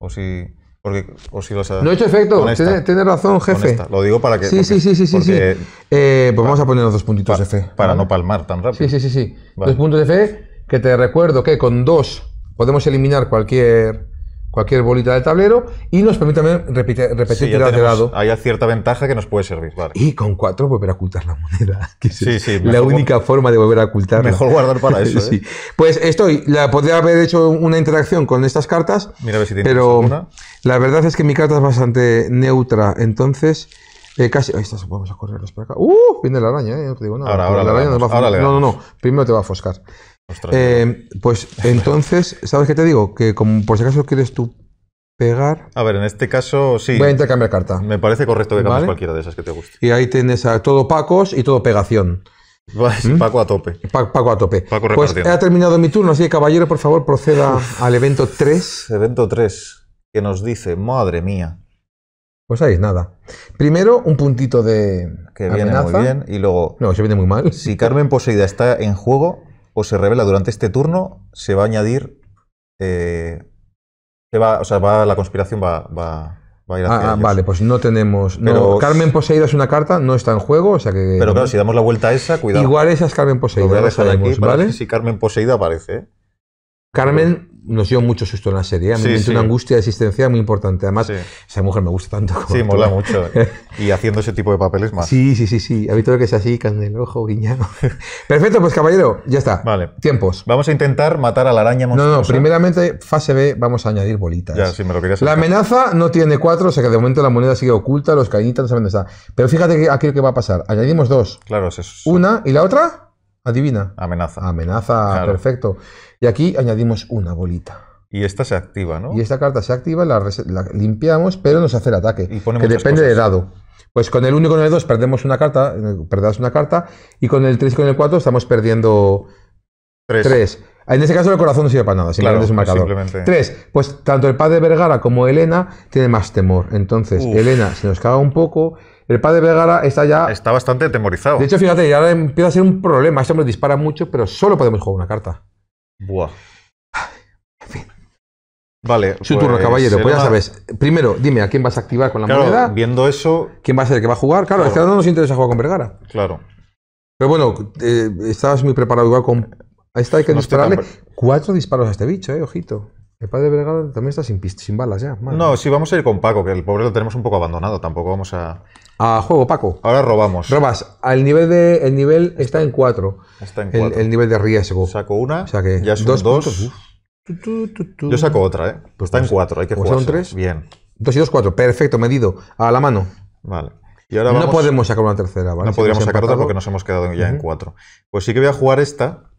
O si. Porque, o si no he hecho efecto, tienes razón, jefe. Lo digo para que. Sí, sí, sí, sí. Eh, pues vamos a poner los dos puntitos de fe. Para no palmar tan rápido. Sí, sí, sí. sí. Dos puntos de fe que te recuerdo que con dos podemos eliminar cualquier cualquier bolita del tablero y nos permite también repetir, el sí, lado. Hay cierta ventaja que nos puede servir. Y con cuatro volver a ocultar la moneda, sí, la única forma de volver a ocultarla. Mejor guardar para eso. ¿eh? Pues estoy, podría haber hecho una interacción con estas cartas, Mira a ver si pero alguna. la verdad es que mi carta es bastante neutra, entonces... Eh, casi. Ahí está, vamos a correrlos para acá. ¡Uh! Viene la araña, eh, no digo nada. Ahora, ahora, la araña nos va a ahora, No, no, no. Primero te va a foscar. Eh, pues entonces, ¿sabes qué te digo? Que como por si acaso quieres tú pegar. A ver, en este caso sí. Voy a intercambiar carta. Me parece correcto que cambies cualquiera de esas que te guste. Y ahí tienes a todo Pacos y todo pegación. ¿Mm? Paco a tope. Paco a tope. Paco pues ha terminado mi turno, así que caballero, por favor, proceda al evento 3. Evento 3, que nos dice, madre mía. Pues ahí nada. Primero, un puntito de. Que viene muy bien. Y luego. No, se viene muy mal. Si Carmen Poseida está en juego, o se revela durante este turno, se va a añadir. Eh, va, o sea, la conspiración va, va, va a ir ah, ah Vale, pues no tenemos. Pero, Carmen poseída es una carta, no está en juego, o sea que. Pero claro, si damos la vuelta a esa, cuidado. Igual esa es Carmen poseída aquí, ¿vale? Si Carmen poseída aparece. Carmen nos dio mucho susto en la serie. ¿eh? Me una angustia de existencia muy importante. Además, esa mujer me gusta tanto. Como sí, mola mucho. Y haciendo ese tipo de papeles más. Sí, sí, sí, sí. Habitual que sea así, Ojo, guiñado. Perfecto, pues caballero, ya está. Vale. Tiempos. Vamos a intentar matar a la araña monstruosa. No, no, primeramente, fase B, vamos a añadir bolitas. Ya, sí, me lo querías La amenaza no tiene cuatro, o sea que de momento la moneda sigue oculta, los cañitas no saben dónde está. Pero fíjate que aquí lo que va a pasar. Añadimos dos. Claro, es eso. Una y la otra. Adivina. Amenaza. Amenaza, perfecto. Y aquí añadimos una bolita. Y esta se activa, ¿no? Y esta carta se activa, la, limpiamos, pero nos hace el ataque. que depende de dado. Pues con el 1 y con el 2 perdemos una carta, eh, perdemos una carta, y con el 3 y con el 4 estamos perdiendo 3. En ese caso el corazón no sirve para nada, simplemente es un marcador. Simplemente... Tres, pues tanto el padre Vergara como Elena tiene más temor. Entonces, Elena se nos caga un poco, el padre Vergara está ya. Está bastante atemorizado. De hecho, fíjate, ya empieza a ser un problema. Este hombre dispara mucho, pero solo podemos jugar una carta. Buah. En fin. Vale. Su turno, pues caballero. Pues ya sabes. Primero, dime a quién vas a activar con la claro, moneda. Viendo eso. ¿Quién va a ser el que va a jugar? Claro, a es no nos interesa jugar con Vergara. Claro. Pero bueno, eh, estabas muy preparado igual con. Ahí está, hay que dispararle cuatro disparos a este bicho, eh, ojito. El padre Vergara también está sin, sin balas ya. No, sí, vamos a ir con Paco, que el pobre lo tenemos un poco abandonado. Tampoco vamos a. A juego, Paco. Ahora robamos. Robas. Ah, el nivel, de, el nivel está, en 4. Está en 4. El, el, nivel de riesgo. Saco una. ya son dos. dos. Yo saco otra, ¿eh? Pues está en 4. Pues, hay que jugar. Pues son 3. Bien. 2 y 2, 4. Perfecto, medido. A la mano. Vale. Y ahora vamos... No podemos sacar una tercera, ¿vale? No podríamos sacar otra porque nos hemos quedado ya en 4. Pues sí que voy a jugar esta.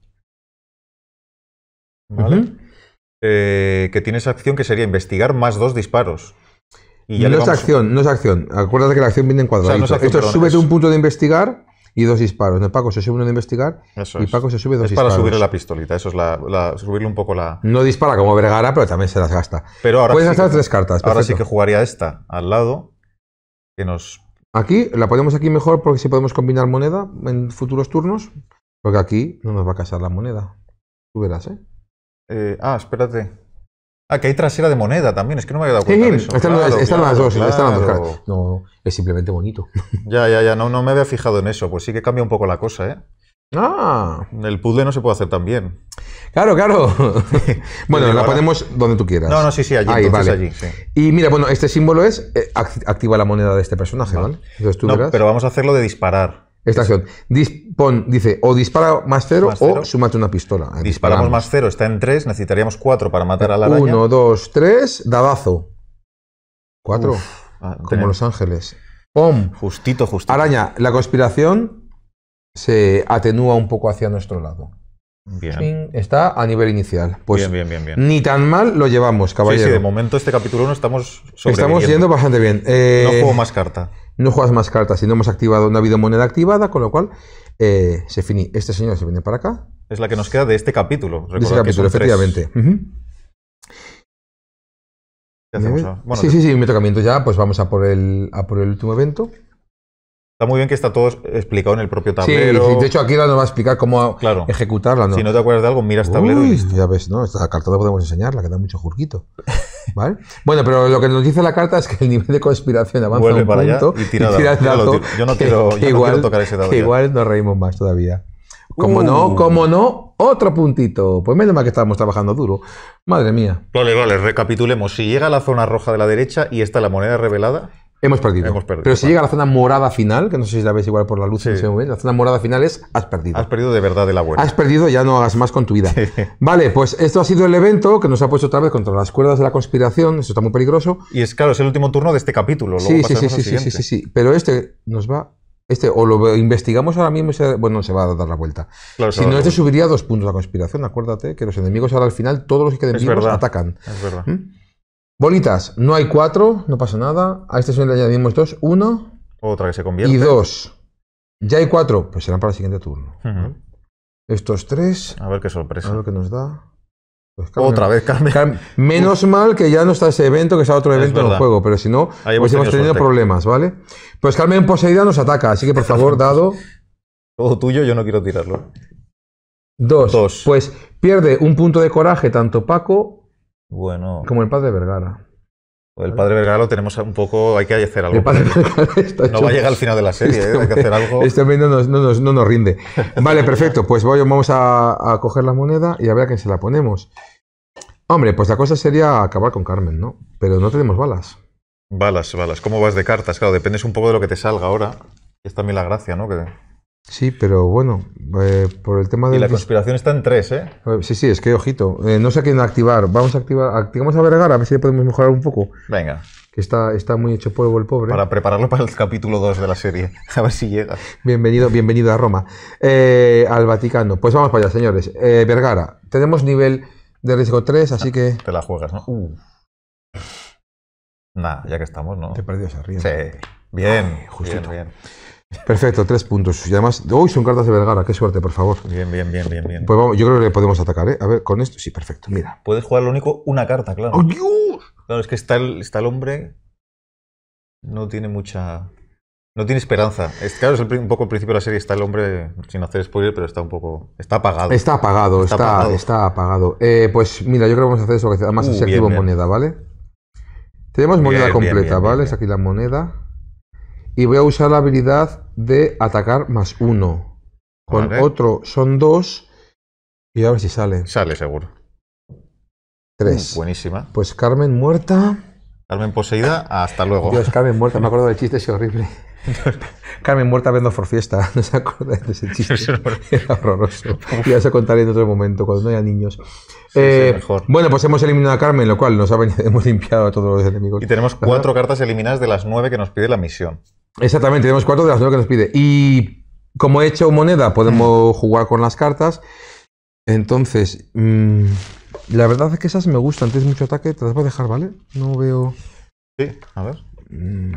¿Vale? Eh, que tiene esa acción que sería investigar más dos disparos. Y no es acción, no es acción. Acuérdate que la acción viene en cuadrados. súbete un punto de investigar y dos disparos. No, Paco se sube uno de investigar y Paco se sube dos disparos. Es para subirle la pistolita, eso es la, subirle un poco la. No dispara como Vergara, pero también se las gasta. Pero ahora Puedes sí tres cartas. Ahora sí que jugaría esta al lado, que nos. Aquí, la ponemos aquí mejor porque si podemos combinar moneda en futuros turnos, porque aquí no nos va a casar la moneda. Tú verás, ¿eh? Eh, ah, espérate. Ah, que hay trasera de moneda también, es que no me había dado cuenta de eso. Están, las, dos, están las dos. No, es simplemente bonito. Ya, ya, ya, no, no me había fijado en eso, pues sí que cambia un poco la cosa, ¿eh? Ah. El puzzle no se puede hacer tan bien. Claro, claro. bueno, la ponemos donde tú quieras. No, no, sí, sí, allí. Y mira, bueno, este símbolo es eh, activa la moneda de este personaje, ¿vale? no, Pero vamos a hacerlo de disparar. Esta Dispon, dice, o dispara más cero, o súmate una pistola. Eh, disparamos, más cero, está en tres, necesitaríamos cuatro para matar a la araña. Uno, dos, tres, dadazo. Cuatro. Ah, como Los Ángeles. ¡Pum! Justito, justito. Araña, la conspiración se atenúa un poco hacia nuestro lado. Bien. Está a nivel inicial. Pues bien, bien, Ni tan mal lo llevamos, caballero. Sí, sí, de momento este capítulo no estamos Estamos yendo bastante bien. Eh, no juego más carta. No juegas más cartas sino no hemos activado, no ha habido moneda activada, con lo cual eh, se finí. Este señor se viene para acá. Es la que nos queda de este capítulo. De este capítulo, efectivamente. ¿Qué hacemos sí, sí, sí, Un tocamiento ya, pues vamos a por a por el último evento. Está muy bien que está todo explicado en el propio tablero. Sí, de hecho aquí la nos va a explicar cómo ejecutarla. ¿no? Si no te acuerdas de algo, miras este tablero y Ya ves, ¿no? Esta carta la podemos enseñarla, que da mucho jurquito. ¿Vale? Bueno, pero lo que nos dice la carta es que el nivel de conspiración avanza Vuelve un para punto allá y tira, Yo, no, quiero, no tocar ese dato. igual nos reímos más todavía. Como no, uh. como no, otro puntito. Pues menos mal que estábamos trabajando duro. Madre mía. Vale, vale, recapitulemos. Si llega a la zona roja de la derecha y está la moneda revelada, Hemos perdido. Pero si llega a la zona morada final, que no sé si la ves igual por la luz en ese momento, la zona morada final es has perdido. Has perdido de verdad de la buena. Has perdido, ya no hagas más con tu vida. Vale, pues esto ha sido el evento que nos ha puesto otra vez contra las cuerdas de la conspiración, eso está muy peligroso. Y es claro, es el último turno de este capítulo. Luego sí, sí, sí, sí, sí, sí, sí. Pero este nos va este, o lo investigamos ahora mismo, y bueno, se va a dar la vuelta. Claro, si no, este subiría dos puntos la conspiración, acuérdate, que los enemigos ahora al final, todos los que queden es verdad, atacan. Es verdad. ¿Mm? Bolitas, no hay cuatro, no pasa nada. A este son le añadimos dos, uno. Otra que se convierte. Y dos. Ya hay cuatro, pues serán para el siguiente turno. Estos tres. A ver qué sorpresa. A ver qué nos da. Pues Otra vez, Carmen. Menos mal que ya no está ese evento, que está otro evento en el juego, pero si no, pues hemos tenido problemas, ¿vale? Pues Carmen Poseida nos ataca, así que por favor, dado. Todo tuyo, yo no quiero tirarlo. Dos. Pues pierde un punto de coraje tanto Paco bueno. Como el padre Vergara. El padre Vergara lo tenemos un poco, hay que hacer algo. no va a llegar al final de la serie, ¿eh? hay que hacer algo. Este no nos, no, nos, rinde. Vale, perfecto, pues voy, vamos a, coger la moneda y a ver a quién se la ponemos. Hombre, pues la cosa sería acabar con Carmen, ¿no? Pero no tenemos balas. Balas, balas. ¿Cómo vas de cartas? Claro, dependes un poco de lo que te salga ahora. Es también la gracia, ¿no? Sí, pero bueno, eh, por el tema de... Y la conspiración está en tres, ¿eh? ¿eh? Sí, sí, es que ojito. Eh, no sé a quién activar. Vamos a activar... Activamos a Vergara, a ver si le podemos mejorar un poco. Venga. Que está, está muy hecho polvo el pobre. Para prepararlo para el capítulo 2 de la serie. A ver si llega. Bienvenido, bienvenido a Roma. al Vaticano. Pues vamos para allá, señores. Vergara, tenemos nivel de riesgo 3, así ah, que... Te la juegas, ¿no? Uh. Nada, ya que estamos, ¿no? Te he perdido esa Sí. Bien, justito. bien. Perfecto, tres puntos. Y además, hoy son cartas de Vergara, qué suerte, por favor. Bien, bien, bien, bien, Pues vamos, yo creo que le podemos atacar, ¿eh? A ver, con esto, sí, perfecto, mira. Puedes jugar lo único una carta, claro. ¡Oh, Dios! Claro, es que está el, está el hombre. No tiene mucha. No tiene esperanza. Es, claro, es un poco el principio de la serie. Está el hombre, sin hacer spoiler, pero está un poco. Está apagado. Está apagado, está, está apagado. Eh, pues mira, yo creo que vamos a hacer eso. Además, uh, es así moneda, ¿vale? Tenemos moneda completa, ¿vale? Es aquí la moneda y voy a usar la habilidad de atacar más uno. Con otro son dos y a ver si sale. Sale seguro. Tres. Uh, buenísima. Pues Carmen muerta. Carmen poseída, hasta luego. Dios, Carmen muerta, me acuerdo del chiste ese horrible. Carmen muerta vendo por fiesta, no se acuerda de ese chiste. Era horroroso. Ya se contaré en otro momento, cuando no haya niños. Eh, bueno, pues hemos eliminado a Carmen, lo cual nos ha, hemos limpiado a todos los enemigos. Y tenemos cuatro cartas eliminadas de las nueve que nos pide la misión. Exactamente, tenemos cuatro de las nueve que nos pide. Y como he hecho moneda, podemos mm. jugar con las cartas. Entonces, mm, la verdad es que esas me gustan. Tienes mucho ataque, te las voy a dejar, ¿vale? No veo. Sí, a ver. Mm.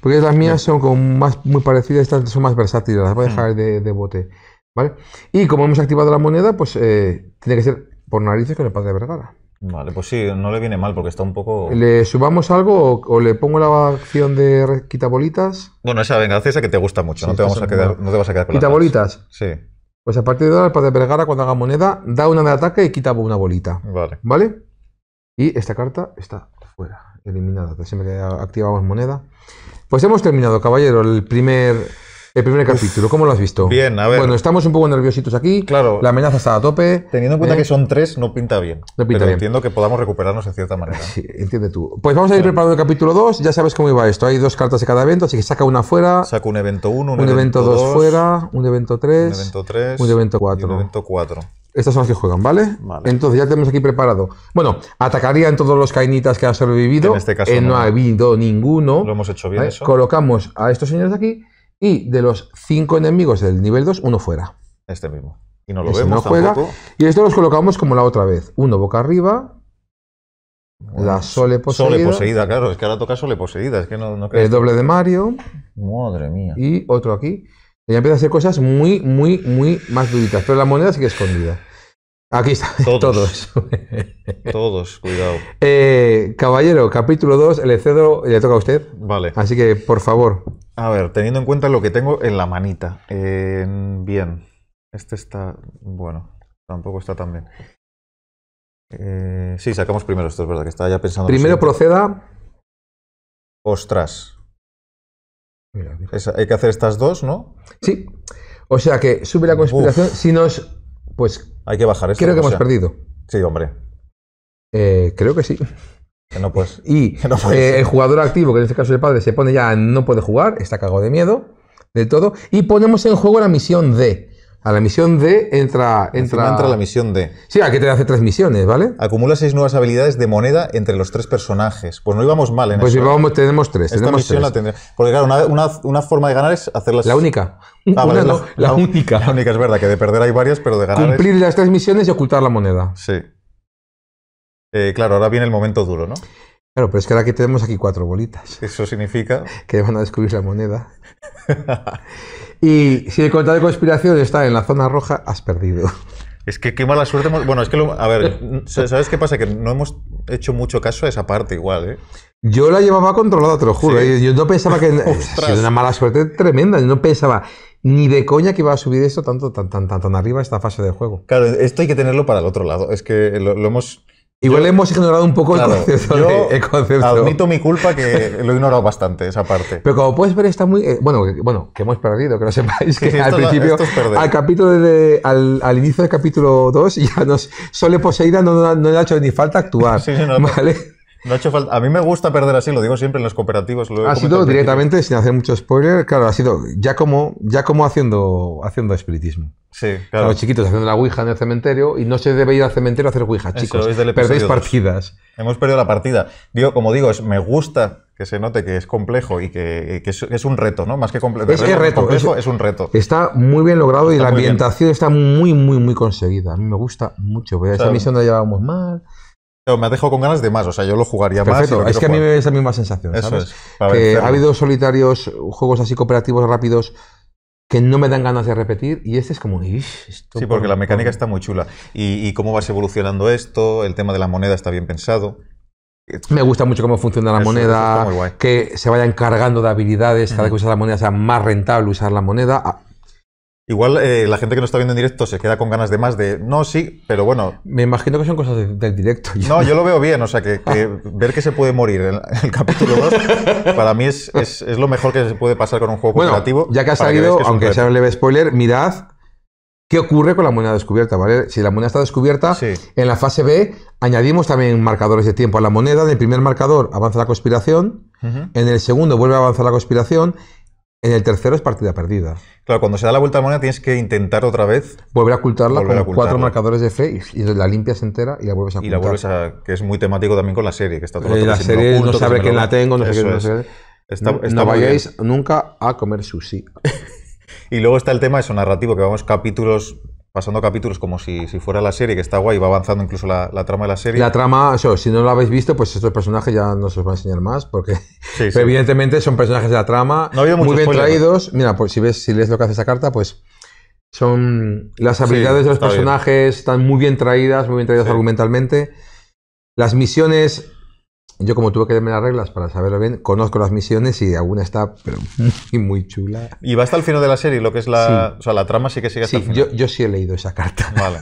porque las mías son como más, muy parecidas, estas son más versátiles, las voy a dejar de, bote. ¿Vale? Y como hemos activado la moneda, pues eh, tiene que ser por narices con el padre de Vergara. Vale, pues sí, no le viene mal porque está un poco. ¿Le subamos algo o, le pongo la acción de quitabolitas? Bueno, esa venga, esa que te gusta mucho, no, te a quedar, vas a quedar ¿Quitabolitas? Sí. Pues a partir de ahora, para padre Vergara, cuando haga moneda, da una de ataque y quita una bolita. Vale. ¿Vale? Y esta carta está fuera, eliminada. Siempre que activamos moneda. Pues hemos terminado, caballero, el primer el primer capítulo, ¿cómo lo has visto? Bien, a ver. Bueno, estamos un poco nerviositos aquí. Claro. La amenaza está a tope. Teniendo en cuenta ¿eh? que son tres, no pinta bien. No pinta pero entiendo que podamos recuperarnos en cierta manera. Sí, entiende tú. Pues vamos a ir preparando el capítulo 2. Ya sabes cómo iba esto. Hay dos cartas de cada evento, así que saca una fuera. Saca un evento uno, un, evento dos fuera, un evento tres. un evento tres. un evento cuatro. Un evento 4. Estas son las que juegan, ¿vale? ¿vale? Entonces ya tenemos aquí preparado. Bueno, atacarían todos los cainitas que han sobrevivido. En este caso eh, no. ha habido ninguno. Lo hemos hecho bien. Eso. Colocamos a estos señores aquí y de los cinco enemigos del nivel 2, uno fuera. Este mismo. Y no lo vemos Y esto los colocamos como la otra vez. Uno boca arriba. la Sole poseída. Sole poseída, claro. Es que ahora toca Sole poseída. Es que no, no el doble de Mario. Madre mía. Y otro aquí. Y ya empieza a hacer cosas muy, muy, muy más duritas. Pero la moneda sigue escondida. Aquí está, todos. Todos, todos cuidado. Eh, caballero, capítulo 2, el cedo le toca a usted. Vale. Así que, por favor. A ver, teniendo en cuenta lo que tengo en la manita. bien. Este está. Bueno, tampoco está tan bien. Eh, sí, sacamos primero esto, es verdad, que estaba ya pensando. Primero proceda. Ostras. hay que hacer estas dos, ¿no? Sí. O sea que sube la conspiración. Si nos pues hay que bajar esto. Creo que hemos perdido. Sí, hombre. Eh, creo que sí. Que no pues. Y eh, el jugador activo, que en este caso es el padre, se pone ya no puede jugar, está cagado de miedo, de todo. Y ponemos en juego la misión D. A la misión D entra. Entra, entra la misión D. Sí, aquí que te hace tres misiones, ¿vale? Acumula seis nuevas habilidades de moneda entre los tres personajes. Pues no íbamos mal en pues eso. Pues tenemos tres. Esta tenemos tres. Porque, claro, una, forma de ganar es hacer las. La única. Ah, la, única. La única, es verdad, que de perder hay varias, pero de ganar. Cumplir las tres misiones y ocultar la moneda. Sí. Eh, claro, ahora viene el momento duro, ¿no? Claro, pero es que ahora que tenemos aquí cuatro bolitas. Eso significa. Que van a descubrir la moneda. Y si el contado de conspiración está en la zona roja, has perdido. Es que qué mala suerte. Hemos... Bueno, es que A ver, eh. ¿sabes qué pasa? Que no hemos hecho mucho caso a esa parte igual, ¿eh? Yo la llevaba controlada, te lo juro. ¿eh? Yo no pensaba que... ha una mala suerte tremenda. Yo no pensaba ni de coña que iba a subir esto tanto, tan, tan, tan, arriba esta fase de juego. Claro, esto hay que tenerlo para el otro lado. Es que lo hemos... Igual hemos ignorado un poco el, concepto Admito mi culpa que lo he ignorado bastante, esa parte. Pero como puedes ver, está muy. Eh, bueno, bueno, que hemos perdido, que lo sepáis. Que al principio, al, capítulo de, al, inicio del capítulo 2, ya nos. Sole Poseída no, no, no, le ha hecho ni falta actuar. ¿Vale? No hecho A mí me gusta perder así, lo digo siempre en los cooperativos. Lo ha sido directamente, sin hacer mucho spoiler, claro, ha sido ya como, ya como haciendo, haciendo espiritismo. Sí, claro. Los chiquitos haciendo la Ouija en el cementerio y no se debe ir al cementerio a hacer Ouija, chicos. Perdéis partidas. Hemos perdido la partida. Digo, como digo, me gusta que se note que es complejo y que, es, un reto, ¿no? Más que complejo. Es, que reto, es, un reto. Está muy bien logrado y la ambientación está muy, muy, muy conseguida. A mí me gusta mucho. esta misión la llevábamos mal me ha dejado con ganas de más, o sea, yo lo jugaría más. es que a mí me da esa misma sensación, que ha habido solitarios, juegos así cooperativos rápidos que no me dan ganas de repetir y este es como... sí, porque la mecánica está muy chula. Y, cómo vas evolucionando esto, el tema de la moneda está bien pensado. Me gusta mucho cómo funciona la moneda, que se vayan cargando de habilidades, cada vez que usas la moneda sea más rentable usar la moneda. Ah, Igual eh, la gente que no está viendo en directo se queda con ganas de más de no, sí, pero bueno. Me imagino que son cosas del directo. No, yo lo veo bien, o sea, que, ver que se puede morir en, el capítulo 2 para mí es, lo mejor que se puede pasar con un juego bueno, cooperativo. Ya que ha salido, aunque sea un leve spoiler, mirad qué ocurre con la moneda descubierta, ¿vale? Si la moneda está descubierta, en la fase B añadimos también marcadores de tiempo a la moneda. En el primer marcador avanza la conspiración, en el segundo vuelve a avanzar la conspiración en el tercero es partida perdida. Claro, cuando se da la vuelta a la moneda tienes que intentar otra vez. Volver a ocultarla con cuatro marcadores de fe y, la limpias entera y la vuelves a ocultar. Y la vuelves a. que es muy temático también con la serie, que está todo eh, La serie no sabe quién la tengo, no sé qué. No, vayáis nunca a comer sushi. y luego está el tema eso, narrativo, que vamos capítulos pasando capítulos como si, si, fuera la serie, que está guay, va avanzando incluso la, trama de la serie. La trama, si no lo habéis visto, pues estos personajes ya no se os va a enseñar más, porque evidentemente son personajes de la trama, muy bien traídos. Mira, pues si ves, si lees lo que hace esa carta, pues son las habilidades de los personajes están muy bien traídas, muy bien traídas argumentalmente. Las misiones yo como tuve que leerme las reglas para saberlo bien, conozco las misiones y alguna está pero muy, muy chula. Y va hasta el final de la serie, lo que es la, o sea, la trama sí que sigue hasta el final. Yo, yo sí he leído esa carta. Vale.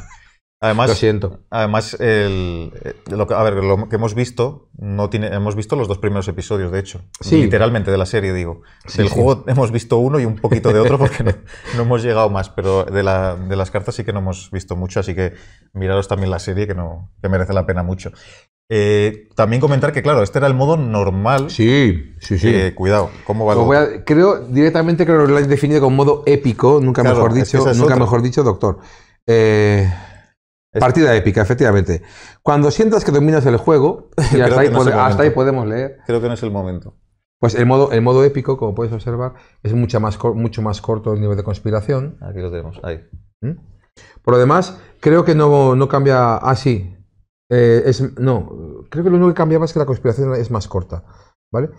Además, lo siento. Además, el, eh, lo, a ver, lo que hemos visto, no tiene, hemos visto los dos primeros episodios, de hecho. Literalmente de la serie, digo. Sí, Del juego hemos visto uno y un poquito de otro porque no, no hemos llegado más, pero de, la, de, las cartas sí que no hemos visto mucho, así que miraros también la serie que, no, que merece la pena mucho. Eh, también comentar que, claro, este era el modo normal. Sí, sí, sí. Eh, cuidado, ¿cómo va Creo, directamente que lo han definido como modo épico, nunca mejor dicho, nunca mejor dicho, doctor. Eh, partida épica, efectivamente. Cuando sientas que dominas el juego, hasta, ahí, podemos leer. Creo que no es el momento. Pues el modo, el modo épico, como puedes observar, es mucho más, mucho más corto el nivel de conspiración. Aquí lo tenemos, ahí. ¿Mm? Por lo demás, creo que no, cambia. así ah, eh, es, no, creo que lo único que cambiaba es que la conspiración es más corta, ¿vale?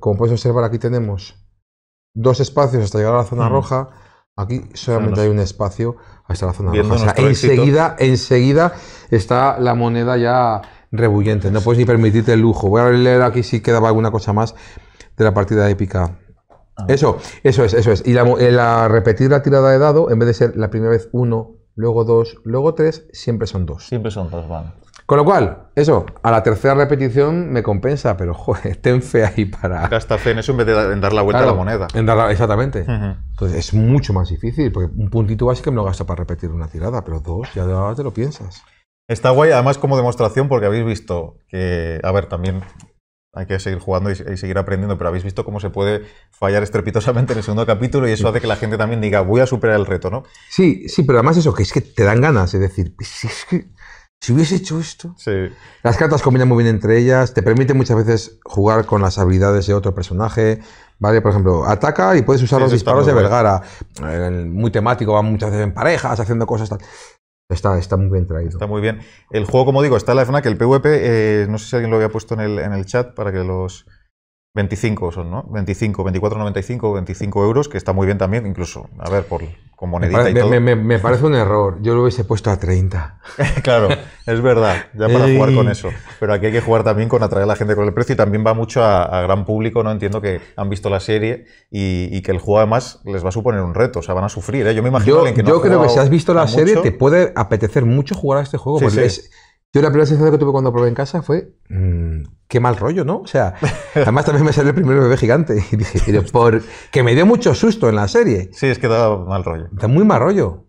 Como puedes observar, aquí tenemos dos espacios hasta llegar a la zona mm. roja. Aquí solamente hay un espacio hasta la zona roja. enseguida, enseguida está la moneda ya rebullente. No puedes ni permitirte el lujo. Voy a leer aquí si quedaba alguna cosa más de la partida épica. Ah. Eso, eso es, eso es. Y eh, la, repetir la tirada de dado, en vez de ser la primera vez uno, luego dos, luego tres, siempre son dos. Siempre son dos, vale. Con lo cual, eso, a la tercera repetición me compensa, pero joder, ten fe ahí para. Gasta fe en eso en vez de en dar la vuelta a la moneda. Exactamente. Entonces pues es mucho más difícil, porque un puntito básico me lo gasta para repetir una tirada, pero dos, ya te lo piensas. Está guay, además, como demostración, porque habéis visto que. A ver, también hay que seguir jugando y, seguir aprendiendo, pero habéis visto cómo se puede fallar estrepitosamente en el segundo capítulo y eso hace que la gente también diga, voy a superar el reto, ¿no? Sí, sí, pero además eso, que es que te dan ganas, es decir, es que si hubiese hecho esto. Sí. Las cartas combinan muy bien entre ellas, te permite muchas veces jugar con las habilidades de otro personaje. ¿Vale? Por ejemplo, ataca y puedes usar los disparos de Vergara. Eh, muy temático, van muchas veces en parejas, haciendo cosas. Está, está, muy bien traído. Está muy bien. El juego, como digo, está en la FNAC, el PvP, eh, no sé si alguien lo había puesto en el, en el chat para que los... 25 son, ¿no? 25, 24, 95, 25 euros, que está muy bien también, incluso, a ver, por, me, parece un error. Yo lo hubiese puesto a 30. claro, es verdad. Ya para jugar con eso. Pero aquí hay que jugar también con atraer a la gente con el precio y también va mucho a, gran público, ¿no? Entiendo que han visto la serie y, que el juego además les va a suponer un reto. O sea, van a sufrir. ¿eh? Yo me imagino que no Yo creo que si has visto la serie te puede apetecer mucho jugar a este juego. porque Es, yo la primera sensación que tuve cuando probé en casa fue, mm, qué mal rollo, ¿no? O sea, además también me salió el primer bebé gigante y dije, por... que me dio mucho susto en la serie. Sí, es que da mal rollo. Da muy mal rollo.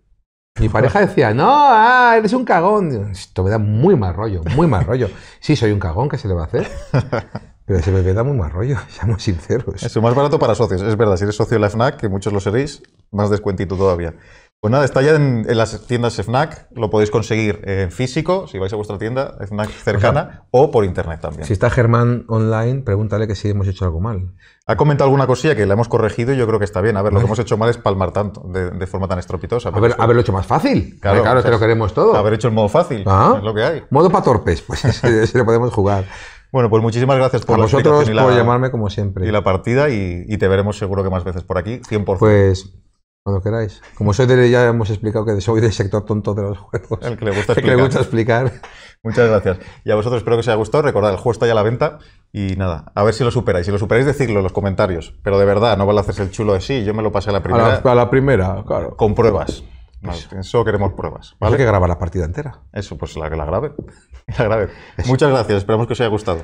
Mi pareja decía, no, ah, eres un cagón. Esto me da muy mal rollo, muy mal rollo. Sí, soy un cagón, ¿qué se le va a hacer? Pero se me queda muy mal rollo, seamos sinceros. Es más barato para socios, es verdad. Si eres socio de la FNAC, que muchos lo seréis, más descuentito todavía. Pues nada, está ya en, las tiendas FNAC, lo podéis conseguir en físico, si vais a vuestra tienda FNAC cercana, o, por internet también. Si está Germán online, pregúntale que si hemos hecho algo mal. Ha comentado alguna cosilla que la hemos corregido y yo creo que está bien. A ver, lo que hemos hecho mal es palmar tanto, de, forma tan estropitosa. haberlo hecho más fácil. Claro, claro te lo queremos todo. Haber hecho el modo fácil, ah. es lo que hay. Modo para torpes, pues si le podemos jugar. Bueno, pues muchísimas gracias por a la vosotros por llamarme como siempre. Y la partida y, y, te veremos seguro que más veces por aquí, 100%. Pues cuando queráis. Como soy de, ya hemos explicado que soy del sector tonto de los juegos. El que le gusta explicar. Muchas gracias. Y a vosotros espero que os haya gustado. Recordad, el juego está ya a la venta. Y nada, a ver si lo superáis. Si lo superáis, decidlo en los comentarios. Pero de verdad, no vale hacerse el chulo de sí. Yo me lo pasé a la primera. A la, primera, claro. Con pruebas. eso queremos pruebas. ¿vale? que graba la partida entera. Eso, pues la, que la grabe. La grabe. Muchas gracias. Esperamos que os haya gustado.